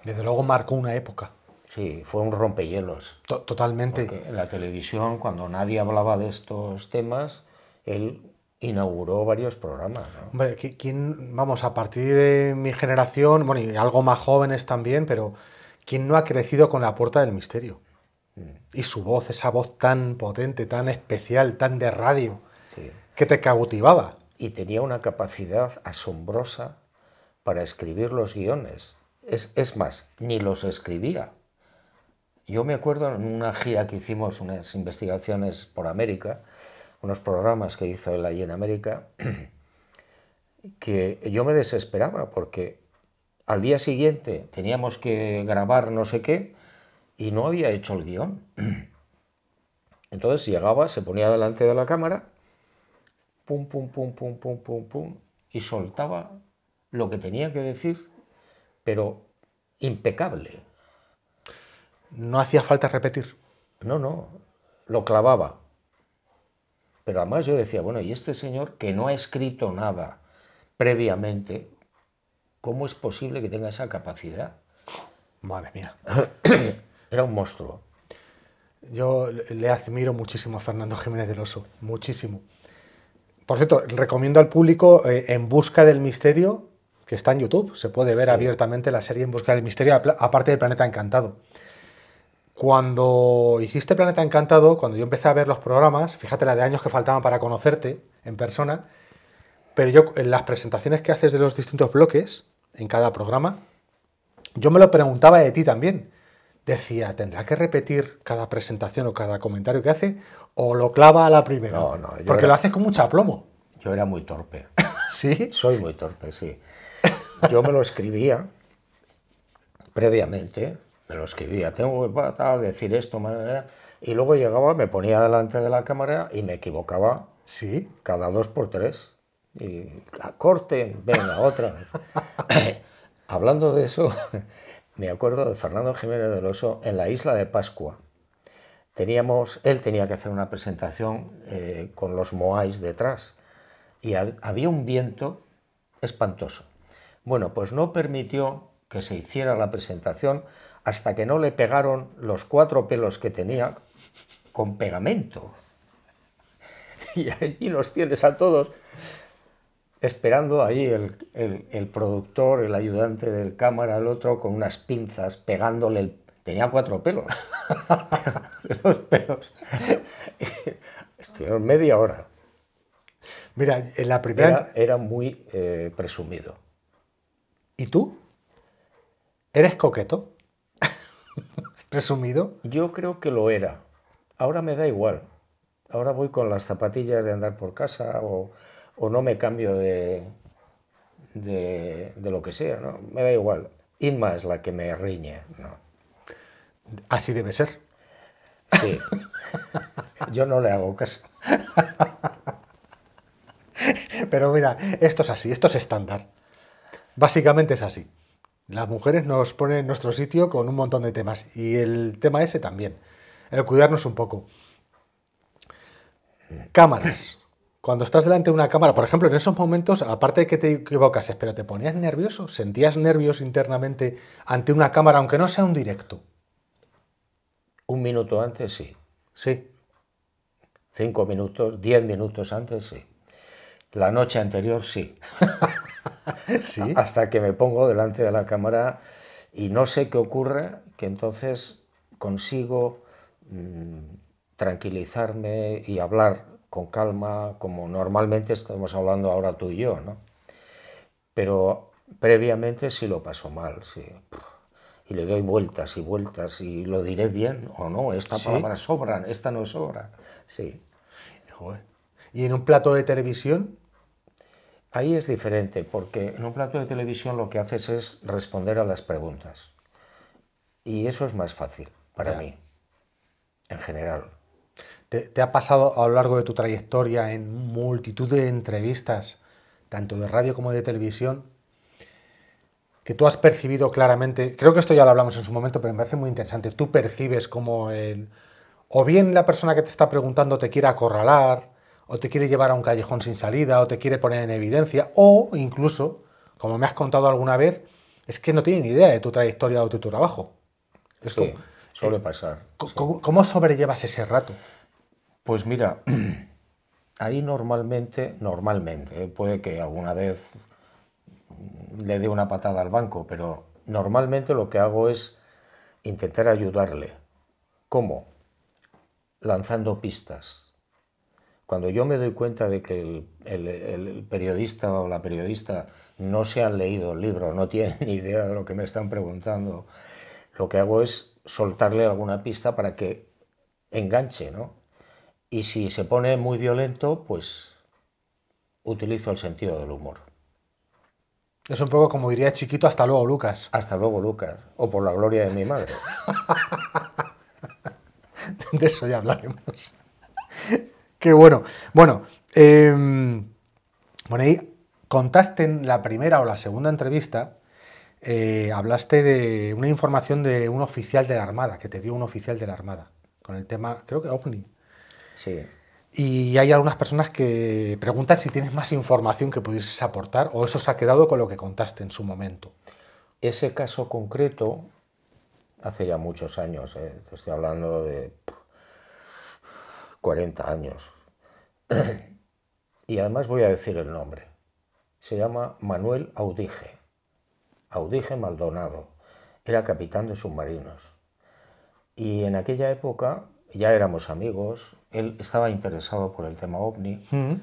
Desde luego marcó una época. Sí, fue un rompehielos. totalmente. en la televisión, cuando nadie hablaba de estos temas, él inauguró varios programas. Hombre, ¿quién, vamos, a partir de mi generación, bueno, y algo más jóvenes también, pero ¿quién no ha crecido con la puerta del misterio? Mm. Y su voz, esa voz tan potente, tan especial, tan de radio, que te cautivaba. Y tenía una capacidad asombrosa para escribir los guiones. es más, ni los escribía yo me acuerdo en una gira que hicimos, unas investigaciones por América, unos programas que hizo él ahí en América, que yo me desesperaba porque al día siguiente teníamos que grabar no sé qué y no había hecho el guión. Entonces llegaba, se ponía delante de la cámara, pum, pum, pum, pum, pum, pum, pum, y soltaba lo que tenía que decir, pero impecable no hacía falta repetir. No, no, lo clavaba. Pero además yo decía, bueno, y este señor que no ha escrito nada previamente, ¿cómo es posible que tenga esa capacidad? Madre mía. Era un monstruo. Yo le admiro muchísimo a Fernando Jiménez del Oso, muchísimo. Por cierto, recomiendo al público eh, En Busca del Misterio, que está en YouTube, se puede ver abiertamente la serie En Busca del Misterio, aparte de Planeta Encantado. Cuando hiciste Planeta Encantado, cuando yo empecé a ver los programas, fíjate la de años que faltaban para conocerte en persona, pero yo en las presentaciones que haces de los distintos bloques, en cada programa, yo me lo preguntaba de ti también. Decía, ¿tendrá que repetir cada presentación o cada comentario que hace? ¿O lo clava a la primera? No, no, Porque lo haces con mucho aplomo. Yo era muy torpe. ¿Sí? Soy muy torpe, sí. Yo me lo escribía previamente me lo escribía, tengo que tal, decir esto, manera, y luego llegaba, me ponía delante de la cámara y me equivocaba ¿Sí? cada dos por tres. Y la ah, corte, venga, otra Hablando de eso, me acuerdo de Fernando Jiménez del Oso en la isla de Pascua. Teníamos, él tenía que hacer una presentación eh, con los moáis detrás y había un viento espantoso. Bueno, pues no permitió que se hiciera la presentación hasta que no le pegaron los cuatro pelos que tenía con pegamento. Y allí los tienes a todos esperando ahí el, productor, el ayudante del cámara, el otro con unas pinzas pegándole el... Tenía cuatro pelos. Los pelos. Estuvieron media hora. Mira, en la primera... Era, muy eh, presumido. ¿Y tú? ¿Eres coqueto? ¿Resumido? Yo creo que lo era. Ahora me da igual. Ahora voy con las zapatillas de andar por casa o, no me cambio de, lo que sea. ¿no? Me da igual. Inma es la que me riñe. Así debe ser. Sí. Yo no le hago caso. Pero mira, esto es así, esto es estándar. Básicamente es así. Las mujeres nos ponen en nuestro sitio con un montón de temas y el tema ese también, el cuidarnos un poco. Cámaras. Cuando estás delante de una cámara, por ejemplo, en esos momentos, aparte de que te equivocas, pero te ponías nervioso, sentías nervios internamente ante una cámara, aunque no sea un directo. Un minuto antes, sí. Sí. Cinco minutos, diez minutos antes, sí. La noche anterior, sí. ¿Sí? hasta que me pongo delante de la cámara y no sé qué ocurre, que entonces consigo mm, tranquilizarme y hablar con calma, como normalmente estamos hablando ahora tú y yo, ¿no? Pero previamente sí lo paso mal, sí. Y le doy vueltas y vueltas y lo diré bien o no, esta palabra sobra, esta no sobra, sí. ¿Y en un plato de televisión? Ahí es diferente, porque en un plato de televisión lo que haces es responder a las preguntas. Y eso es más fácil para mí, en general. Te, te, ha pasado a lo largo de tu trayectoria en multitud de entrevistas, tanto de radio como de televisión, que tú has percibido claramente, creo que esto ya lo hablamos en su momento, pero me parece muy interesante, tú percibes como el, o bien la persona que te está preguntando te quiere acorralar, o te quiere llevar a un callejón sin salida, o te quiere poner en evidencia, o incluso, como me has contado alguna vez, es que no tiene ni idea de tu trayectoria o de tu trabajo. Es sí, como, suele eh, pasar. ¿cómo, sobrellevas ese rato? Pues mira, ahí normalmente, normalmente, eh, puede que alguna vez le dé una patada al banco, pero normalmente lo que hago es intentar ayudarle. ¿Cómo? Lanzando pistas cuando yo me doy cuenta de que el, periodista o la periodista no se han leído el libro, no tiene ni idea de lo que me están preguntando, lo que hago es soltarle alguna pista para que enganche, ¿no? Y si se pone muy violento, pues utilizo el sentido del humor. Es un poco como diría chiquito, hasta luego Lucas. Hasta luego Lucas, o por la gloria de mi madre. de eso ya hablaremos. Qué bueno. Bueno, em, bueno, ahí contaste en la primera o la segunda entrevista, eh, hablaste de una información de un oficial de la Armada, que te dio un oficial de la Armada, con el tema, creo que OVNI. Sí. Y hay algunas personas que preguntan si tienes más información que pudieses aportar o eso se ha quedado con lo que contaste en su momento. Ese caso concreto, hace ya muchos años, eh, te estoy hablando de 40 años, y además voy a decir el nombre. Se llama Manuel Audige, Audige Maldonado. Era capitán de submarinos. Y en aquella época ya éramos amigos. Él estaba interesado por el tema ovni. Mm.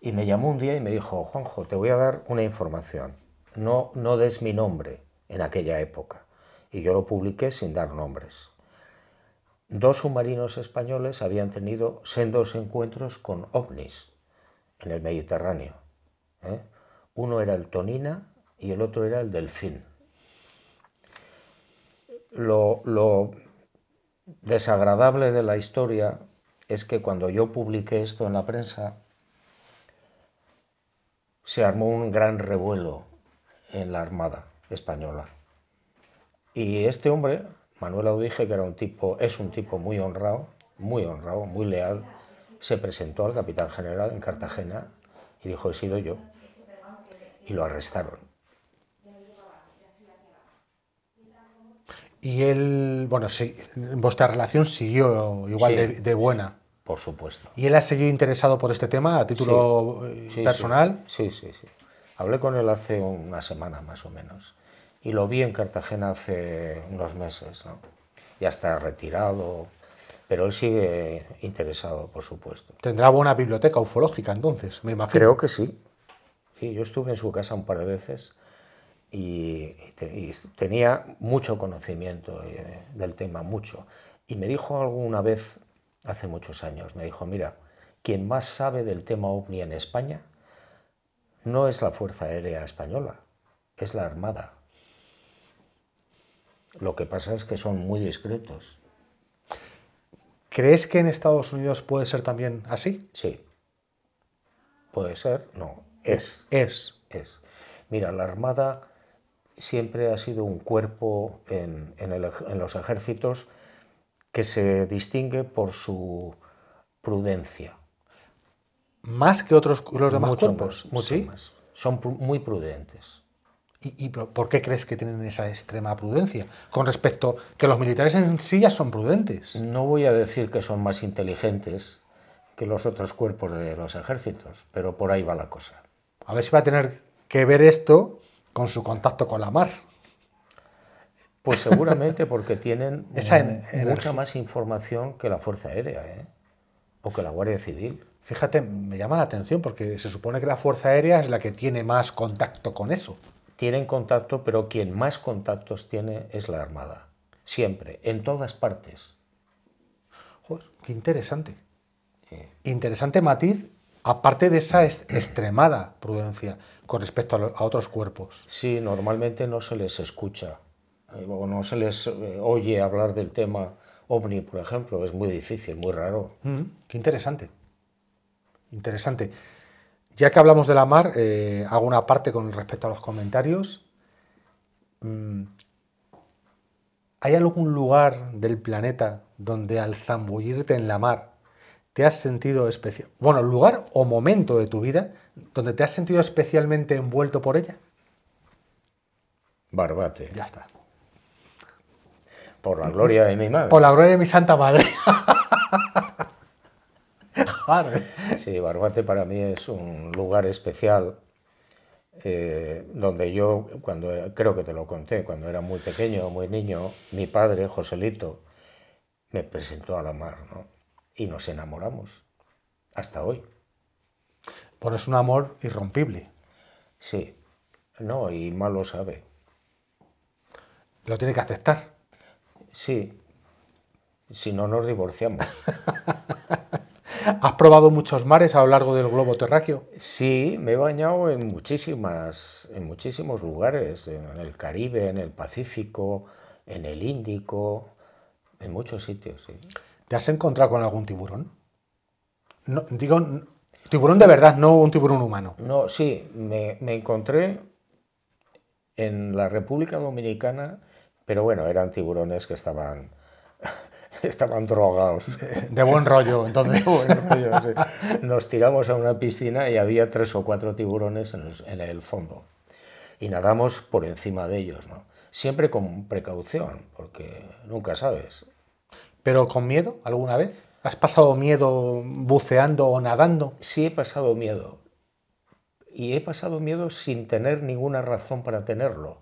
Y me llamó un día y me dijo, Juanjo, te voy a dar una información. No, no des mi nombre en aquella época. Y yo lo publiqué sin dar nombres dos submarinos españoles habían tenido sendos encuentros con ovnis en el Mediterráneo. ¿eh? Uno era el Tonina y el otro era el Delfín. lo desagradable de la historia es que cuando yo publiqué esto en la prensa, se armó un gran revuelo en la Armada española. Y este hombre, Manuel dije que era un tipo, es un tipo muy honrado, muy honrado, muy leal, se presentó al capitán general en Cartagena y dijo, he sido yo. Y lo arrestaron. Y él, bueno, vuestra relación siguió igual de, buena. Por supuesto. ¿Y él ha seguido interesado por este tema a título eh, personal? sí, sí, sí. Hablé con él hace una semana más o menos y lo vi en Cartagena hace unos meses. Ya está retirado, pero él sigue interesado, por supuesto. Tendrá buena biblioteca ufológica entonces, me Creo que sí. Sí, yo estuve en su casa un par de veces y, tenía mucho conocimiento eh, del tema, mucho. Y me dijo alguna vez, hace muchos años, me dijo, mira, quien más sabe del tema ovni en España no es la Fuerza Aérea Española, es la Armada. Lo que pasa es que son muy discretos. ¿Crees que en Estados Unidos puede ser también así? Sí. Puede ser, no. Es. Es. Es. Mira, la Armada siempre ha sido un cuerpo en, los ejércitos que se distingue por su prudencia. ¿Más que otros los demás Son muy prudentes. ¿Y, por qué crees que tienen esa extrema prudencia? Con respecto que los militares en sí ya son prudentes. No voy a decir que son más inteligentes que los otros cuerpos de los ejércitos, pero por ahí va la cosa. A ver si va a tener que ver esto con su contacto con la mar. Pues seguramente porque tienen esa mucha más información que la Fuerza Aérea ¿eh? o que la Guardia Civil. Fíjate, me llama la atención porque se supone que la Fuerza Aérea es la que tiene más contacto con eso tienen contacto, pero quien más contactos tiene es la Armada. Siempre, en todas partes. qué interesante. Interesante matiz, aparte de esa extremada prudencia con respecto a, otros cuerpos. Sí, normalmente no se les escucha eh, o no se les eh, oye hablar del tema ovni, por ejemplo. Es muy difícil, muy raro. Mm, qué interesante. Interesante. Ya que hablamos de la mar, eh, hago una parte con respecto a los comentarios. Mm. ¿Hay algún lugar del planeta donde al zambullirte en la mar te has sentido especial? Bueno, lugar o momento de tu vida donde te has sentido especialmente envuelto por ella. Barbate. Ya está. Por la gloria de mi madre. Por la gloria de mi santa madre. ¿eh? Sí, Barbate para mí es un lugar especial eh, donde yo, cuando creo que te lo conté, cuando era muy pequeño, muy niño, mi padre, Joselito, me presentó a la mar, ¿no? Y nos enamoramos hasta hoy. Por es un amor irrompible. Sí, no, y malo lo sabe. Lo tiene que aceptar. Sí, si no nos divorciamos. ¿Has probado muchos mares a lo largo del globo terráqueo? Sí, me he bañado en, muchísimas, en muchísimos lugares, en el Caribe, en el Pacífico, en el Índico, en muchos sitios, ¿Te has encontrado con algún tiburón? No, digo, tiburón de verdad, no un tiburón humano. No, sí, me, me encontré en la República Dominicana, pero bueno, eran tiburones que estaban Estaban drogados. Eh, de buen rollo, entonces. Nos tiramos a una piscina y había tres o cuatro tiburones en el fondo. Y nadamos por encima de ellos, ¿no? Siempre con precaución, porque nunca sabes. ¿Pero con miedo alguna vez? ¿Has pasado miedo buceando o nadando? Sí, he pasado miedo. Y he pasado miedo sin tener ninguna razón para tenerlo.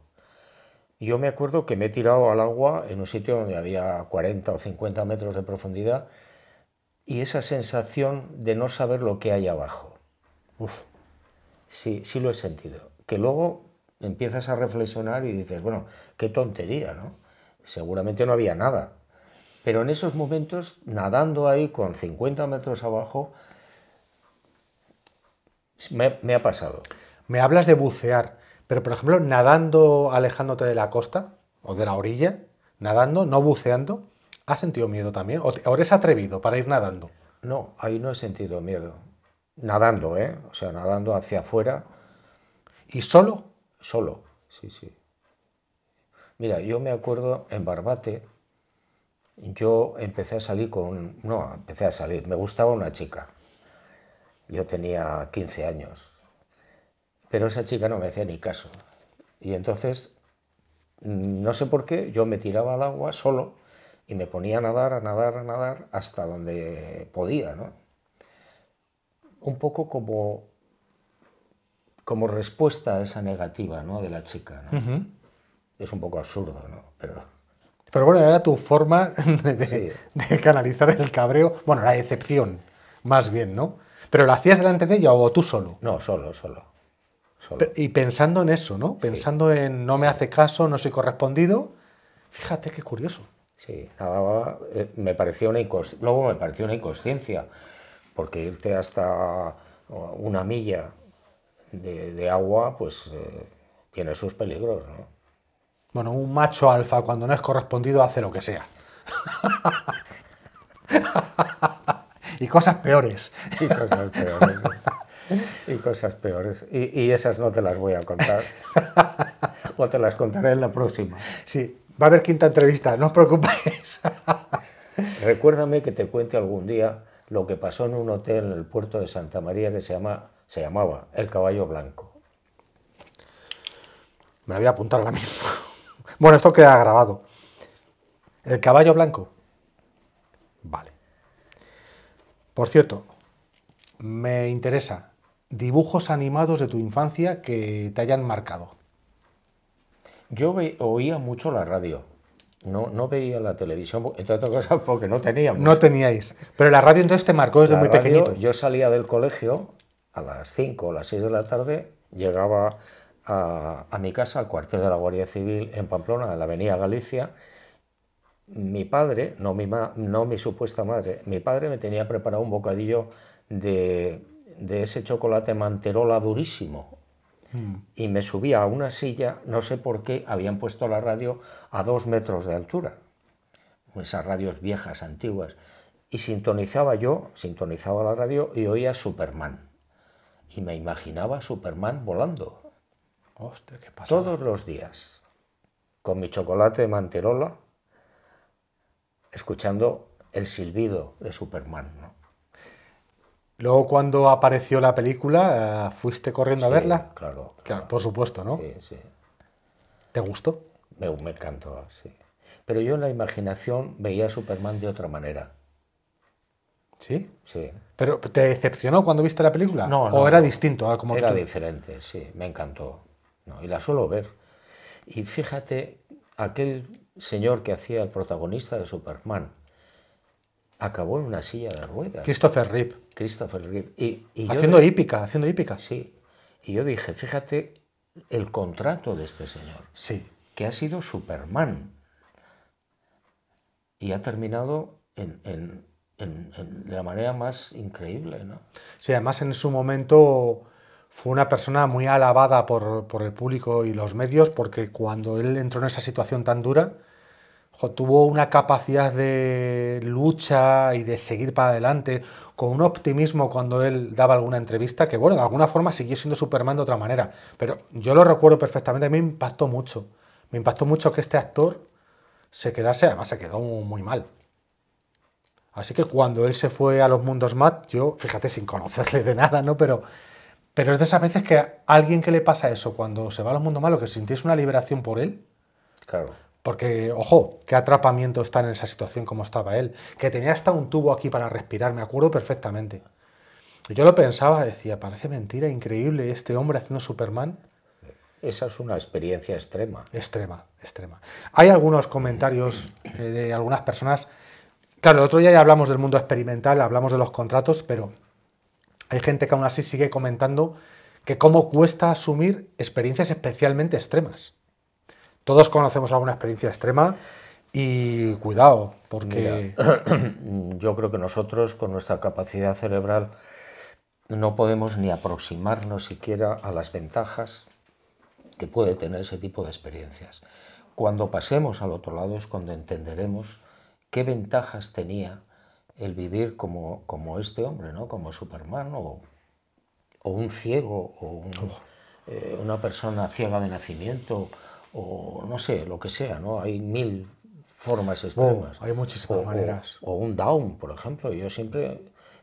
Yo me acuerdo que me he tirado al agua en un sitio donde había 40 o 50 metros de profundidad y esa sensación de no saber lo que hay abajo. Uf, sí, sí lo he sentido. Que luego empiezas a reflexionar y dices, bueno, qué tontería, ¿no? Seguramente no había nada. Pero en esos momentos, nadando ahí con 50 metros abajo, me ha pasado. Me hablas de bucear. Pero, por ejemplo, nadando, alejándote de la costa o de la orilla, nadando, no buceando, ¿has sentido miedo también? ¿O, eres atrevido para ir nadando? No, ahí no he sentido miedo. Nadando, ¿eh? O sea, nadando hacia afuera. ¿Y solo? Solo, sí, sí. Mira, yo me acuerdo en Barbate, yo empecé a salir con... No, empecé a salir. Me gustaba una chica. Yo tenía 15 años pero esa chica no me hacía ni caso. Y entonces, no sé por qué, yo me tiraba al agua solo y me ponía a nadar, a nadar, a nadar hasta donde podía, ¿no? Un poco como, como respuesta a esa negativa ¿no? de la chica. Es un poco absurdo, ¿no? Pero... Pero bueno, era tu forma de, de, canalizar el cabreo, bueno, la decepción, más bien, ¿no? Pero lo hacías delante de ella o tú solo. No, solo, solo. Y pensando en eso, ¿no? Pensando en no me hace caso, no soy correspondido. Fíjate qué curioso. Sí, eh, me pareció una luego me pareció una inconsciencia, porque irte hasta una milla de, agua, pues eh, tiene sus peligros, ¿no? Bueno, un macho alfa cuando no es correspondido hace lo que sea. y cosas peores. Y cosas peores. Y cosas peores. Y, esas no te las voy a contar. o te las contaré en la próxima. Sí, va a haber quinta entrevista, no os preocupéis. Recuérdame que te cuente algún día lo que pasó en un hotel en el puerto de Santa María que se, llama, se llamaba El Caballo Blanco. Me la voy a apuntar ahora mismo. Bueno, esto queda grabado. El caballo blanco. Vale. Por cierto, me interesa dibujos animados de tu infancia que te hayan marcado. Yo oía mucho la radio. No, no veía la televisión, entre otras cosas, porque no teníamos. No teníais. Pero la radio entonces te marcó desde muy pequeñito. Yo salía del colegio a las 5 o las 6 de la tarde, llegaba a, mi casa, al cuartel de la Guardia Civil en Pamplona, en la Avenida Galicia, mi padre, no mi, no mi supuesta madre, mi padre me tenía preparado un bocadillo de de ese chocolate manterola durísimo. Mm. Y me subía a una silla, no sé por qué, habían puesto la radio a dos metros de altura, esas radios viejas, antiguas, y sintonizaba yo, sintonizaba la radio y oía Superman. Y me imaginaba Superman volando. Hostia, Todos los días, con mi chocolate manterola, escuchando el silbido de Superman. Luego cuando apareció la película, eh, ¿fuiste corriendo a verla? Claro, claro, por supuesto, ¿no? Sí, sí. ¿Te gustó? Me, encantó, sí. Pero yo en la imaginación veía a Superman de otra manera. ¿Sí? Sí. ¿Pero te decepcionó cuando viste la película? No, no ¿O era distinto? A como era diferente, sí, me encantó. y la suelo ver. Y fíjate, aquel señor que hacía el protagonista de Superman acabó en una silla de ruedas. Christopher Reeve. Christopher Reeve. Y, haciendo hípica, haciendo hípica. Sí. Y yo dije, fíjate el contrato de este señor. Sí. Que ha sido Superman. Y ha terminado de la manera más increíble, ¿no? Sí, además en su momento fue una persona muy alabada por el público y los medios porque cuando él entró en esa situación tan dura, tuvo una capacidad de lucha y de seguir para adelante, con un optimismo cuando él daba alguna entrevista, que bueno, de alguna forma siguió siendo Superman de otra manera. Pero yo lo recuerdo perfectamente, me impactó mucho. Me impactó mucho que este actor se quedase, además se quedó muy mal. Así que cuando él se fue a los mundos más yo, fíjate, sin conocerle de nada, ¿no? Pero, pero es de esas veces que a alguien que le pasa eso, cuando se va a los mundos mat, lo que sentís una liberación por él. Claro porque, ojo, qué atrapamiento está en esa situación como estaba él. Que tenía hasta un tubo aquí para respirar, me acuerdo perfectamente. yo lo pensaba, decía, parece mentira, increíble este hombre haciendo Superman. Esa es una experiencia extrema. Extrema, extrema. Hay algunos comentarios eh, de algunas personas. Claro, el otro día ya hablamos del mundo experimental, hablamos de los contratos, pero hay gente que aún así sigue comentando que cómo cuesta asumir experiencias especialmente extremas. Todos conocemos alguna experiencia extrema y cuidado, porque... yo creo que nosotros con nuestra capacidad cerebral no podemos ni aproximarnos siquiera a las ventajas que puede tener ese tipo de experiencias. Cuando pasemos al otro lado es cuando entenderemos qué ventajas tenía el vivir como, este hombre, ¿no? como Superman o, un ciego o oh. eh, una persona ciega de nacimiento o no sé, lo que sea, ¿no? Hay mil formas oh, extremas. hay muchísimas maneras. O, un down, por ejemplo. Yo siempre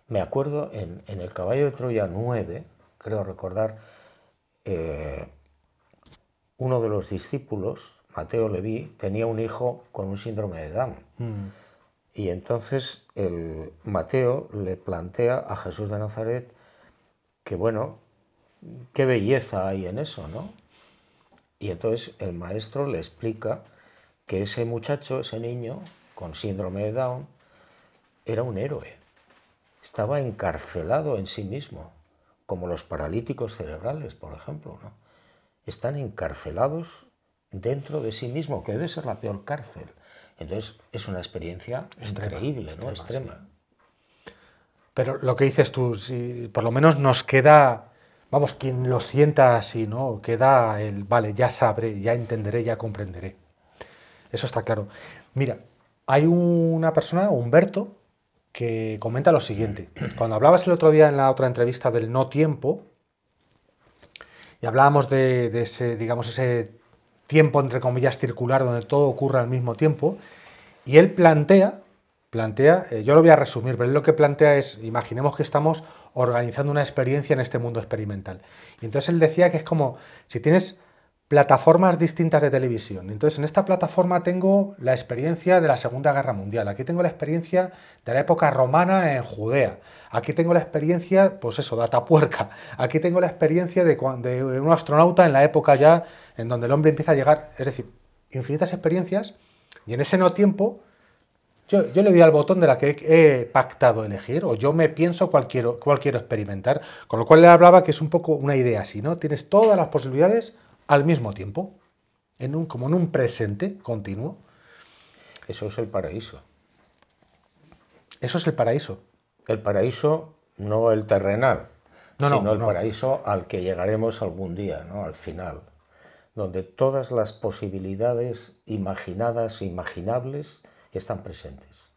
me acuerdo en, el caballo de Troya 9, creo recordar, eh, uno de los discípulos, Mateo Levi, tenía un hijo con un síndrome de Down. Mm. Y entonces el Mateo le plantea a Jesús de Nazaret que, bueno, qué belleza hay en eso, ¿no? Y entonces el maestro le explica que ese muchacho, ese niño con síndrome de Down, era un héroe. Estaba encarcelado en sí mismo, como los paralíticos cerebrales, por ejemplo. ¿no? Están encarcelados dentro de sí mismo, que debe ser la peor cárcel. Entonces es una experiencia increíble, extrema, ¿no? extrema. Pero lo que dices tú, por lo menos nos queda Vamos, quien lo sienta así, ¿no? queda el, vale, ya sabré, ya entenderé, ya comprenderé. Eso está claro. Mira, hay una persona, Humberto, que comenta lo siguiente. Cuando hablabas el otro día en la otra entrevista del no tiempo, y hablábamos de, ese, digamos, ese tiempo, entre comillas, circular, donde todo ocurre al mismo tiempo, y él plantea, plantea, eh, yo lo voy a resumir, pero él lo que plantea es, imaginemos que estamos organizando una experiencia en este mundo experimental. Y entonces él decía que es como si tienes plataformas distintas de televisión. Entonces en esta plataforma tengo la experiencia de la Segunda Guerra Mundial, aquí tengo la experiencia de la época romana en Judea, aquí tengo la experiencia, pues eso, data puerca aquí tengo la experiencia de, de un astronauta en la época ya en donde el hombre empieza a llegar, es decir, infinitas experiencias y en ese no tiempo yo, le di al botón de la que he pactado elegir, o yo me pienso cuál quiero, experimentar, con lo cual le hablaba que es un poco una idea así, ¿no? Tienes todas las posibilidades al mismo tiempo, en un, como en un presente continuo. Eso es el paraíso. Eso es el paraíso. El paraíso, no el terrenal, no, sino el paraíso al que llegaremos algún día, ¿no? Al final donde todas las posibilidades imaginadas e imaginables que están presentes.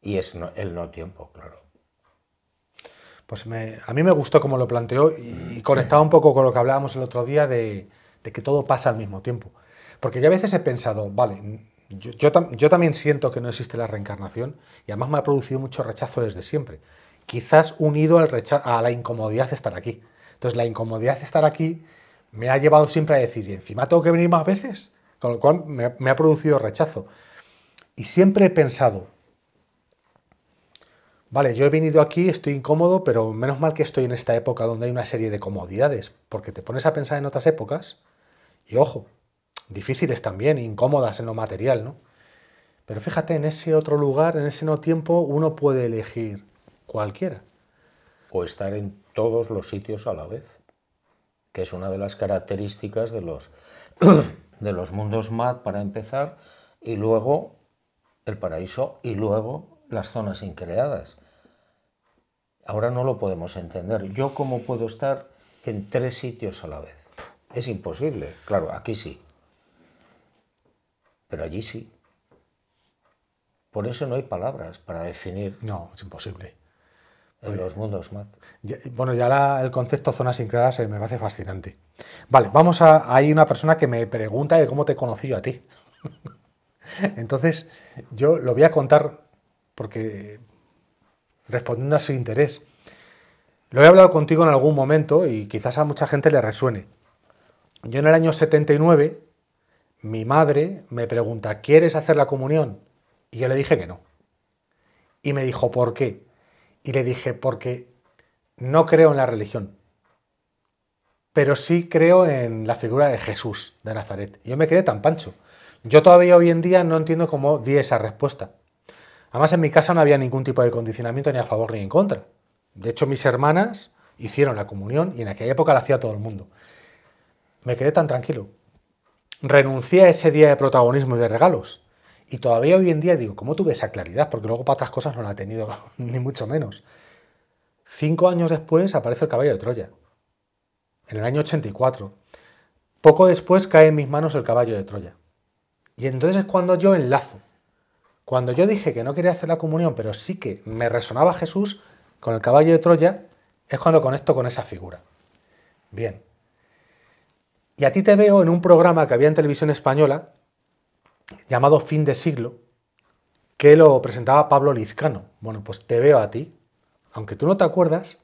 Y es el no tiempo, claro. Pues a mí me gustó como lo planteó y, conectaba un poco con lo que hablábamos el otro día de, que todo pasa al mismo tiempo. Porque yo a veces he pensado, vale, yo, yo, también siento que no existe la reencarnación y además me ha producido mucho rechazo desde siempre. Quizás unido al a la incomodidad de estar aquí. Entonces la incomodidad de estar aquí me ha llevado siempre a decir, ¿y encima tengo que venir más veces? con lo cual me, ha producido rechazo. Y siempre he pensado, Vale, yo he venido aquí, estoy incómodo, pero menos mal que estoy en esta época donde hay una serie de comodidades, porque te pones a pensar en otras épocas, y ojo, difíciles también, incómodas en lo material, ¿no? Pero fíjate, en ese otro lugar, en ese no tiempo, uno puede elegir cualquiera. O estar en todos los sitios a la vez, que es una de las características de los de los mundos Mad para empezar, y luego el paraíso, y luego las zonas increadas. Ahora no lo podemos entender. ¿Yo cómo puedo estar en tres sitios a la vez? Es imposible. Claro, aquí sí. Pero allí sí. Por eso no hay palabras para definir. No, es imposible en los mundos, Matt. bueno, ya el concepto zonas sin eh, me parece fascinante. Vale, vamos a. Hay una persona que me pregunta de cómo te conocí yo a ti. Entonces, yo lo voy a contar porque respondiendo a su interés. Lo he hablado contigo en algún momento y quizás a mucha gente le resuene. Yo en el año 79, mi madre me pregunta, ¿quieres hacer la comunión? Y yo le dije que no. Y me dijo, ¿por qué? Y le dije, porque no creo en la religión, pero sí creo en la figura de Jesús de Nazaret. Y Yo me quedé tan pancho. Yo todavía hoy en día no entiendo cómo di esa respuesta. Además, en mi casa no había ningún tipo de condicionamiento ni a favor ni en contra. De hecho, mis hermanas hicieron la comunión y en aquella época la hacía todo el mundo. Me quedé tan tranquilo. Renuncié a ese día de protagonismo y de regalos. Y todavía hoy en día digo, ¿cómo tuve esa claridad? Porque luego para otras cosas no la he tenido, ni mucho menos. Cinco años después aparece el caballo de Troya, en el año 84. Poco después cae en mis manos el caballo de Troya. Y entonces es cuando yo enlazo. Cuando yo dije que no quería hacer la comunión, pero sí que me resonaba Jesús con el caballo de Troya, es cuando conecto con esa figura. Bien. Y a ti te veo en un programa que había en televisión española llamado Fin de Siglo, que lo presentaba Pablo Lizcano. Bueno, pues te veo a ti, aunque tú no te acuerdas,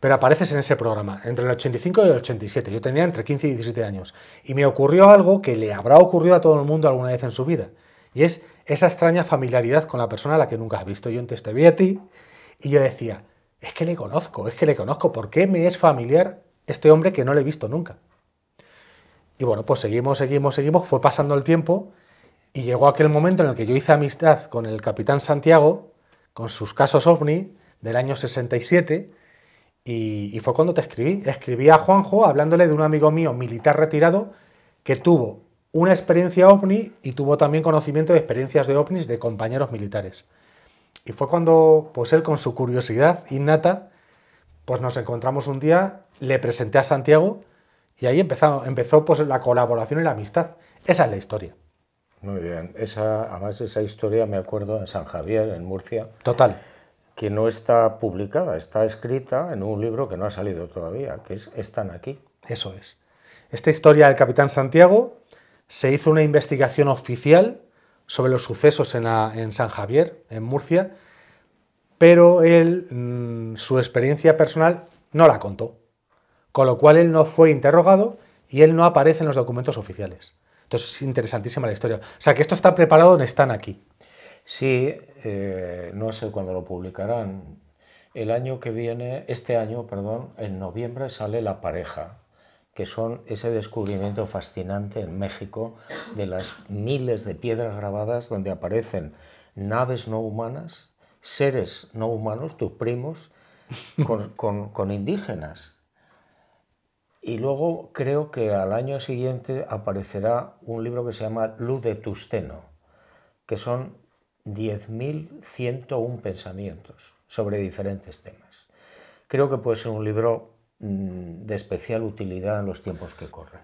pero apareces en ese programa, entre el 85 y el 87. Yo tenía entre 15 y 17 años. Y me ocurrió algo que le habrá ocurrido a todo el mundo alguna vez en su vida. Y es esa extraña familiaridad con la persona a la que nunca has visto. Yo antes te vi a ti y yo decía, es que le conozco, es que le conozco, ¿por qué me es familiar este hombre que no le he visto nunca? Y bueno, pues seguimos, seguimos, seguimos, fue pasando el tiempo y llegó aquel momento en el que yo hice amistad con el capitán Santiago, con sus casos ovni del año 67, y, fue cuando te escribí. Escribí a Juanjo hablándole de un amigo mío, militar retirado, que tuvo una experiencia ovni y tuvo también conocimiento de experiencias de ovnis de compañeros militares. Y fue cuando, pues él con su curiosidad innata, pues nos encontramos un día, le presenté a Santiago y ahí empezó, empezó pues, la colaboración y la amistad. Esa es la historia. Muy bien. Esa, además, esa historia me acuerdo en San Javier, en Murcia. Total. Que no está publicada, está escrita en un libro que no ha salido todavía, que es Están aquí. Eso es. Esta historia del Capitán Santiago se hizo una investigación oficial sobre los sucesos en, San Javier, en Murcia, pero él, mm, su experiencia personal, no la contó. Con lo cual él no fue interrogado y él no aparece en los documentos oficiales es interesantísima la historia. O sea, que esto está preparado, están aquí. Sí, eh, no sé cuándo lo publicarán. El año que viene, este año, perdón, en noviembre sale La pareja, que son ese descubrimiento fascinante en México de las miles de piedras grabadas donde aparecen naves no humanas, seres no humanos, tus primos, con indígenas. Y luego creo que al año siguiente aparecerá un libro que se llama Luz de Tusteno, que son 10.101 pensamientos sobre diferentes temas. Creo que puede ser un libro mm, de especial utilidad en los tiempos que corren.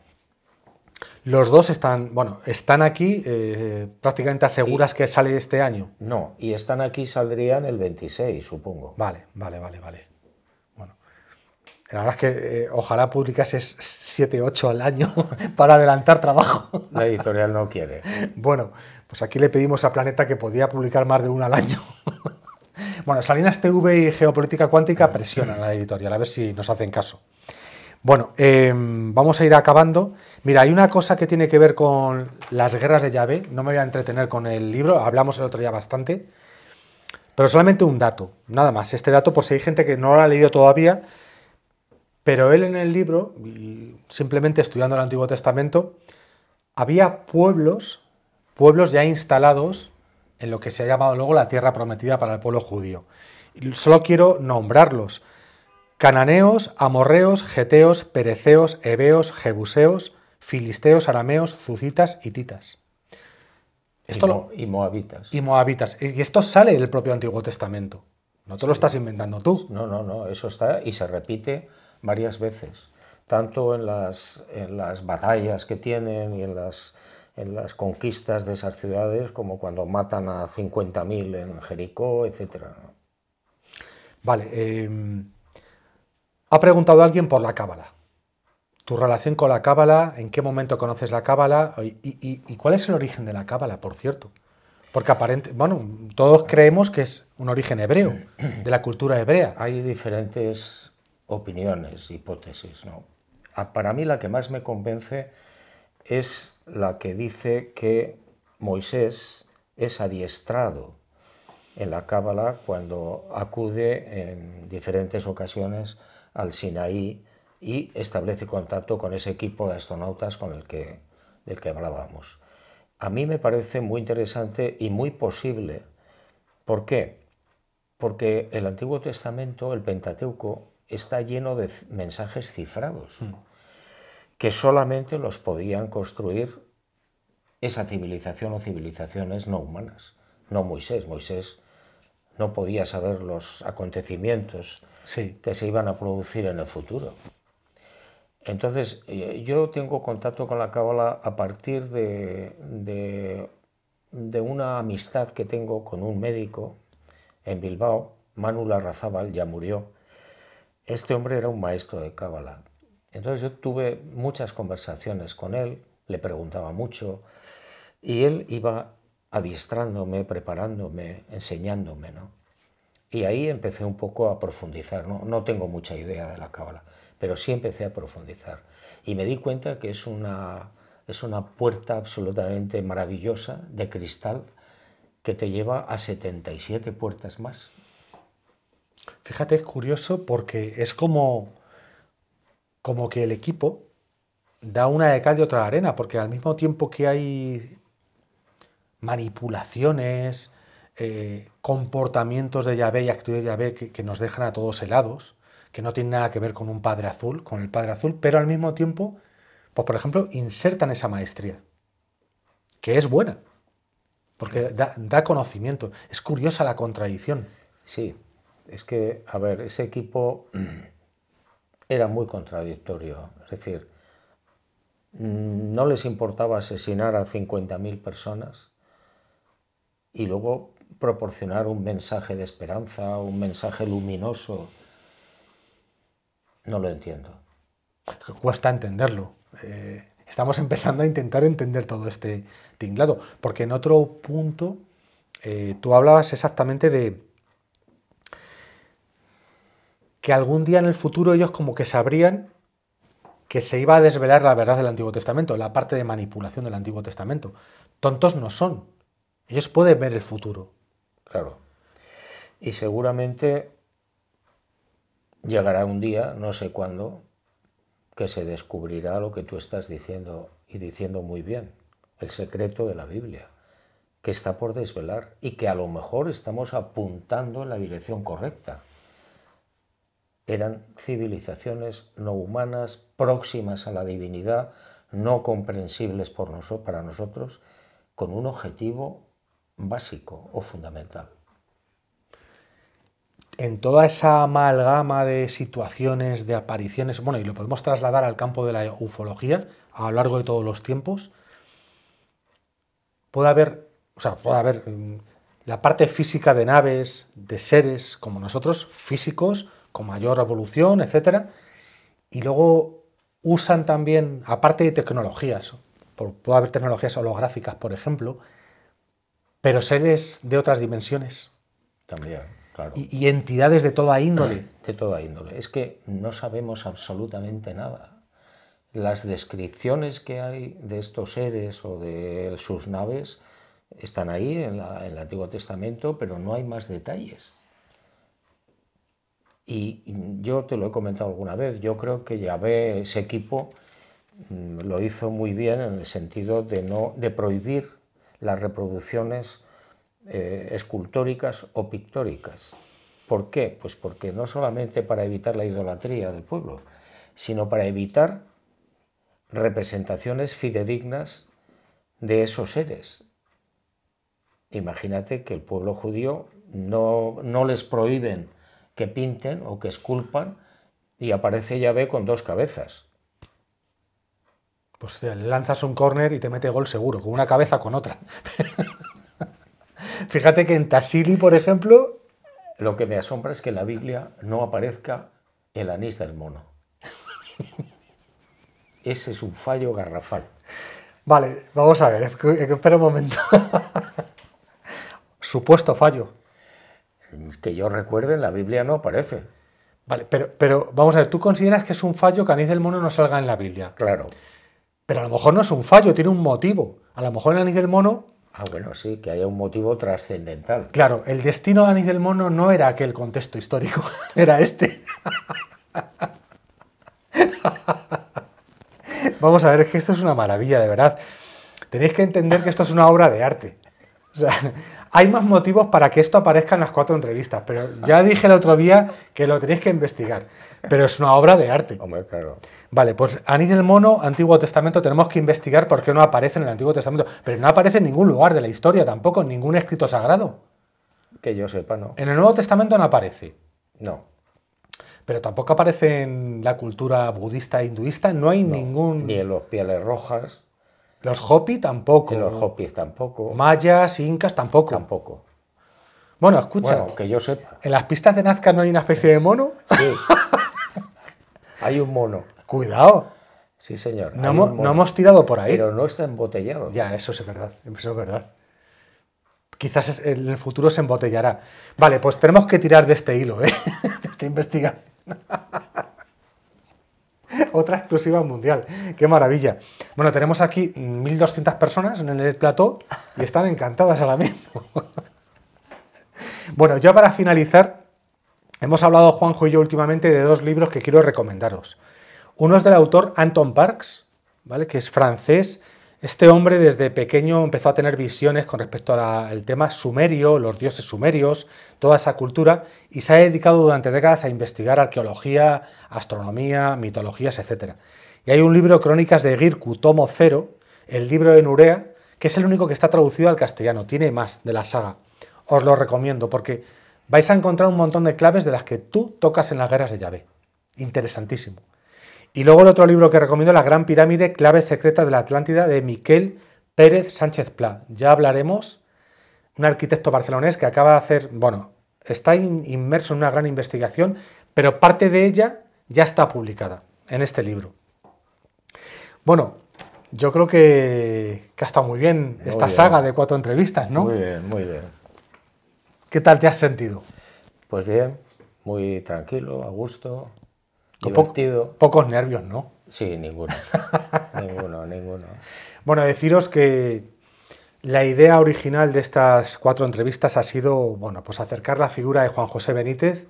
Los dos están, bueno, están aquí, eh, prácticamente aseguras que sale este año. No, y están aquí, saldrían el 26, supongo. Vale, vale, vale, vale. La verdad es que eh, ojalá publicases 7, 8 al año para adelantar trabajo. La editorial no quiere. Bueno, pues aquí le pedimos a Planeta que podía publicar más de uno al año. Bueno, Salinas TV y Geopolítica Cuántica presionan a la editorial, a ver si nos hacen caso. Bueno, em, vamos a ir acabando. Mira, hay una cosa que tiene que ver con las guerras de llave. No me voy a entretener con el libro, hablamos el otro día bastante. Pero solamente un dato, nada más. Este dato, por si hay gente que no lo ha leído todavía, pero él en el libro, simplemente estudiando el Antiguo Testamento, había pueblos, pueblos ya instalados en lo que se ha llamado luego la tierra prometida para el pueblo judío. solo quiero nombrarlos. Cananeos, amorreos, geteos, pereceos, heveos, jebuseos, filisteos, arameos, zucitas y titas. Esto y, y, moabitas. Y moabitas. Y esto sale del propio Antiguo Testamento. No te lo estás inventando tú. No, no, no. Eso está y se repite varias veces, tanto en las, en las batallas que tienen y en las, en las conquistas de esas ciudades como cuando matan a 50.000 en Jericó, etc. Vale. Eh, ha preguntado alguien por la cábala. Tu relación con la cábala, en qué momento conoces la cábala ¿Y, y, cuál es el origen de la cábala, por cierto. Porque aparente, bueno, todos creemos que es un origen hebreo, de la cultura hebrea. Hay diferentes opiniones, hipótesis. ¿no? Ah, para mí la que más me convence es la que dice que Moisés es adiestrado en la Cábala cuando acude en diferentes ocasiones al Sinaí y establece contacto con ese equipo de astronautas con el que, del que hablábamos. A mí me parece muy interesante y muy posible. ¿Por qué? Porque el Antiguo Testamento, el Pentateuco, está lleno de mensajes cifrados mm. que solamente los podían construir esa civilización o civilizaciones no humanas, no Moisés. Moisés no podía saber los acontecimientos que se iban a producir en el futuro. Entonces, eh, yo tengo contacto con la cábala a partir de, una amistad que tengo con un médico en Bilbao, Manu Larrazábal, ya murió, este hombre era un maestro de Cábala. Entonces yo tuve muchas conversaciones con él, le preguntaba mucho y él iba adiestrándome, preparándome, enseñándome, Y ahí empecé un poco a profundizar, ¿no? no tengo mucha idea de la cábala, pero sí empecé a profundizar. Y me di cuenta que es una, es una puerta absolutamente maravillosa de cristal que te lleva a 77 puertas más. Fíjate, es curioso porque es como, como que el equipo da una de cal y otra arena, porque al mismo tiempo que hay manipulaciones, eh, comportamientos de Yahvé y actitudes de Yahvé que, nos dejan a todos helados, que no tienen nada que ver con un padre azul, con el padre azul, pero al mismo tiempo, pues por ejemplo, insertan esa maestría, que es buena, porque da, da conocimiento. Es curiosa la contradicción. Sí, es que, a ver, ese equipo era muy contradictorio. Es decir, mm, no les importaba asesinar a 50.000 personas y luego proporcionar un mensaje de esperanza, un mensaje luminoso. No lo entiendo. Cuesta entenderlo. Eh, estamos empezando a intentar entender todo este tinglado, porque en otro punto eh, tú hablabas exactamente de, que algún día en el futuro ellos como que sabrían que se iba a desvelar la verdad del Antiguo Testamento, la parte de manipulación del Antiguo Testamento. Tontos no son. Ellos pueden ver el futuro. Claro. Y seguramente llegará un día, no sé cuándo, que se descubrirá lo que tú estás diciendo y diciendo muy bien, el secreto de la Biblia, que está por desvelar y que a lo mejor estamos apuntando en la dirección correcta eran civilizaciones no humanas, próximas a la divinidad, no comprensibles por para nosotros, con un objetivo básico o fundamental. En toda esa amalgama de situaciones, de apariciones, bueno, y lo podemos trasladar al campo de la ufología a lo largo de todos los tiempos, puede haber, puede haber mm, la parte física de naves, de seres como nosotros, físicos, con mayor evolución, etc. Y luego usan también, aparte de tecnologías, puede haber tecnologías holográficas, por ejemplo, pero seres de otras dimensiones. También, claro. Y, entidades de toda índole. De toda índole. Es que no sabemos absolutamente nada. Las descripciones que hay de estos seres o de sus naves están ahí en el Antiguo Testamento, pero no hay más detalles. Y yo te lo he comentado alguna vez, yo creo que Yahvé, ese equipo, mm, lo hizo muy bien en el sentido de, no, de prohibir las reproducciones eh, escultóricas o pictóricas. ¿Por qué? Pues porque no solamente para evitar la idolatría del pueblo, sino para evitar representaciones fidedignas de esos seres. Imagínate que el pueblo judío no, no les prohíben que pinten o que esculpan y aparece ve con dos cabezas. Pues lanzas un córner y te mete gol seguro, con una cabeza con otra. Fíjate que en Tassili, por ejemplo... Lo que me asombra es que en la Biblia no aparezca el anís del mono. Ese es un fallo garrafal. Vale, vamos a ver, espera un momento. Supuesto fallo. Que yo recuerde, en la Biblia no aparece. Vale, pero, pero vamos a ver, tú consideras que es un fallo que Anís del Mono no salga en la Biblia. Claro. Pero a lo mejor no es un fallo, tiene un motivo. A lo mejor en Anís del Mono Ah, bueno, sí, que haya un motivo trascendental. Claro, el destino de Anís del Mono no era aquel contexto histórico, era este. Vamos a ver, es que esto es una maravilla, de verdad. Tenéis que entender que esto es una obra de arte. O sea, hay más motivos para que esto aparezca en las cuatro entrevistas, pero ya ah. dije el otro día que lo tenéis que investigar. Pero es una obra de arte. Hombre, Vale, pues Anís del Mono, Antiguo Testamento, tenemos que investigar por qué no aparece en el Antiguo Testamento. Pero no aparece en ningún lugar de la historia tampoco, en ningún escrito sagrado. Que yo sepa, no. En el Nuevo Testamento no aparece. No. Pero tampoco aparece en la cultura budista e hinduista, no hay ningún. Ni en los pieles rojas. Los Hopi tampoco. Los Hopis tampoco. Mayas, incas tampoco. Tampoco. Bueno, escucha. que yo sepa. ¿En las pistas de Nazca no hay una especie de mono? Sí. hay un mono. Cuidado. Sí, señor. No, hemos, tirado por ahí. Pero no está embotellado. Ya, eso es verdad. verdad. Quizás en el futuro se embotellará. Vale, pues tenemos que tirar de este hilo, ¿eh? de esta investigación. Otra exclusiva mundial. Qué maravilla. Bueno, tenemos aquí 1.200 personas en el plató y están encantadas ahora mismo. bueno, ya para finalizar, hemos hablado Juanjo y yo últimamente de dos libros que quiero recomendaros. Uno es del autor Anton Parks, ¿vale? que es francés este hombre desde pequeño empezó a tener visiones con respecto al tema sumerio, los dioses sumerios, toda esa cultura, y se ha dedicado durante décadas a investigar arqueología, astronomía, mitologías, etc. Y hay un libro, Crónicas de Girku, tomo cero, el libro de Nurea, que es el único que está traducido al castellano, tiene más de la saga. Os lo recomiendo porque vais a encontrar un montón de claves de las que tú tocas en las guerras de llave. Interesantísimo. Y luego el otro libro que recomiendo, La Gran Pirámide, Clave Secreta de la Atlántida, de Miquel Pérez Sánchez Pla. Ya hablaremos, un arquitecto barcelonés que acaba de hacer, bueno, está inmerso en una gran investigación, pero parte de ella ya está publicada en este libro. Bueno, yo creo que, ha estado muy bien esta saga de cuatro entrevistas, ¿no? Muy bien, muy bien. ¿Qué tal te has sentido? Pues bien, muy tranquilo, a gusto, pocos nervios, ¿no? Sí, ninguno. ninguno, ninguno. Bueno, deciros que la idea original de estas cuatro entrevistas ha sido, bueno, pues acercar la figura de Juan José Benítez.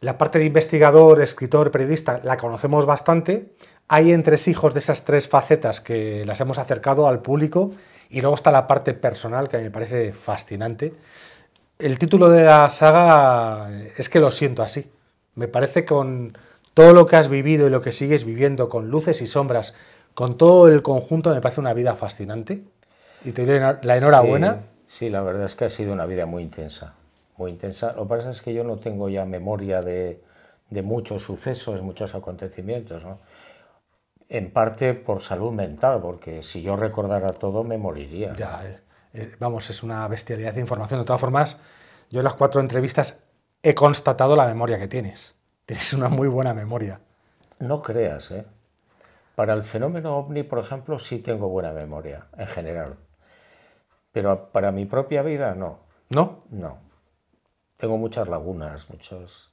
La parte de investigador, escritor, periodista, la conocemos bastante. Hay entresijos de esas tres facetas que las hemos acercado al público. Y luego está la parte personal, que a me parece fascinante. El título de la saga es que lo siento así. Me parece con, todo lo que has vivido y lo que sigues viviendo con luces y sombras, con todo el conjunto, me parece una vida fascinante. Y te doy la enhorabuena. Sí, la verdad es que ha sido una vida muy intensa. Muy intensa. Lo que pasa es que yo no tengo ya memoria de, muchos sucesos, muchos acontecimientos. En parte por salud mental, porque si yo recordara todo me moriría. Ya, eh, eh, vamos, es una bestialidad de información. De todas formas, yo en las cuatro entrevistas he constatado la memoria que tienes. Tienes una muy buena memoria. No creas, ¿eh? Para el fenómeno ovni, por ejemplo, sí tengo buena memoria, en general. Pero para mi propia vida, no. ¿No? No. Tengo muchas lagunas, muchos...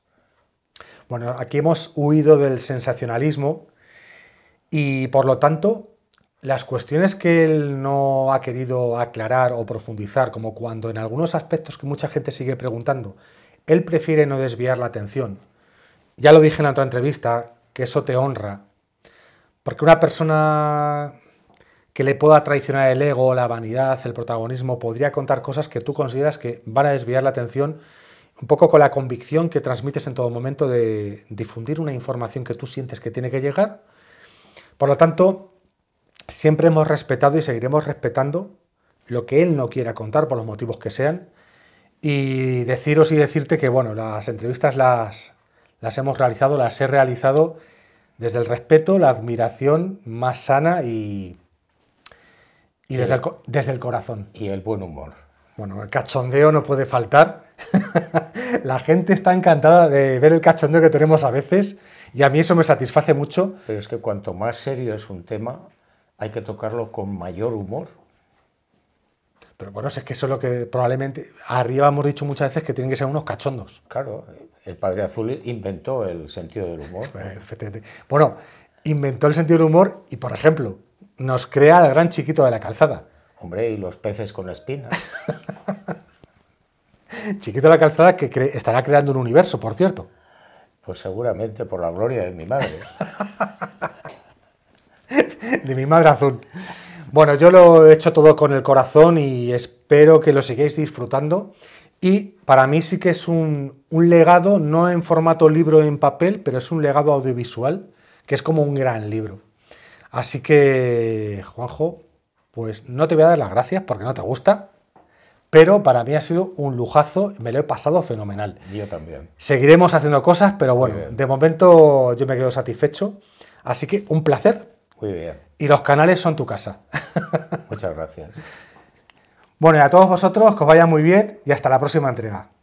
Bueno, aquí hemos huido del sensacionalismo y, por lo tanto, las cuestiones que él no ha querido aclarar o profundizar, como cuando en algunos aspectos que mucha gente sigue preguntando, él prefiere no desviar la atención ya lo dije en otra entrevista, que eso te honra. Porque una persona que le pueda traicionar el ego, la vanidad, el protagonismo, podría contar cosas que tú consideras que van a desviar la atención, un poco con la convicción que transmites en todo momento de difundir una información que tú sientes que tiene que llegar. Por lo tanto, siempre hemos respetado y seguiremos respetando lo que él no quiera contar por los motivos que sean. Y deciros y decirte que, bueno, las entrevistas las, las hemos realizado, las he realizado desde el respeto, la admiración más sana y, y desde, el, desde el corazón. Y el buen humor. Bueno, el cachondeo no puede faltar. la gente está encantada de ver el cachondeo que tenemos a veces y a mí eso me satisface mucho. Pero es que cuanto más serio es un tema, hay que tocarlo con mayor humor. Pero bueno, es que eso es lo que probablemente arriba hemos dicho muchas veces que tienen que ser unos cachondos. Claro, el padre Azul inventó el sentido del humor. Pues, bueno, inventó el sentido del humor y, por ejemplo, nos crea el gran chiquito de la calzada. Hombre, y los peces con espinas. chiquito de la calzada que estará creando un universo, por cierto. Pues seguramente por la gloria de mi madre. de mi madre azul. Bueno, yo lo he hecho todo con el corazón y espero que lo sigáis disfrutando y para mí sí que es un, legado, no en formato libro en papel, pero es un legado audiovisual, que es como un gran libro. Así que, Juanjo, pues no te voy a dar las gracias porque no te gusta, pero para mí ha sido un lujazo, me lo he pasado fenomenal. Yo también. Seguiremos haciendo cosas, pero bueno, de momento yo me quedo satisfecho. Así que un placer. Muy bien. Y los canales son tu casa. Muchas gracias. Bueno, y a todos vosotros, que os vaya muy bien y hasta la próxima entrega.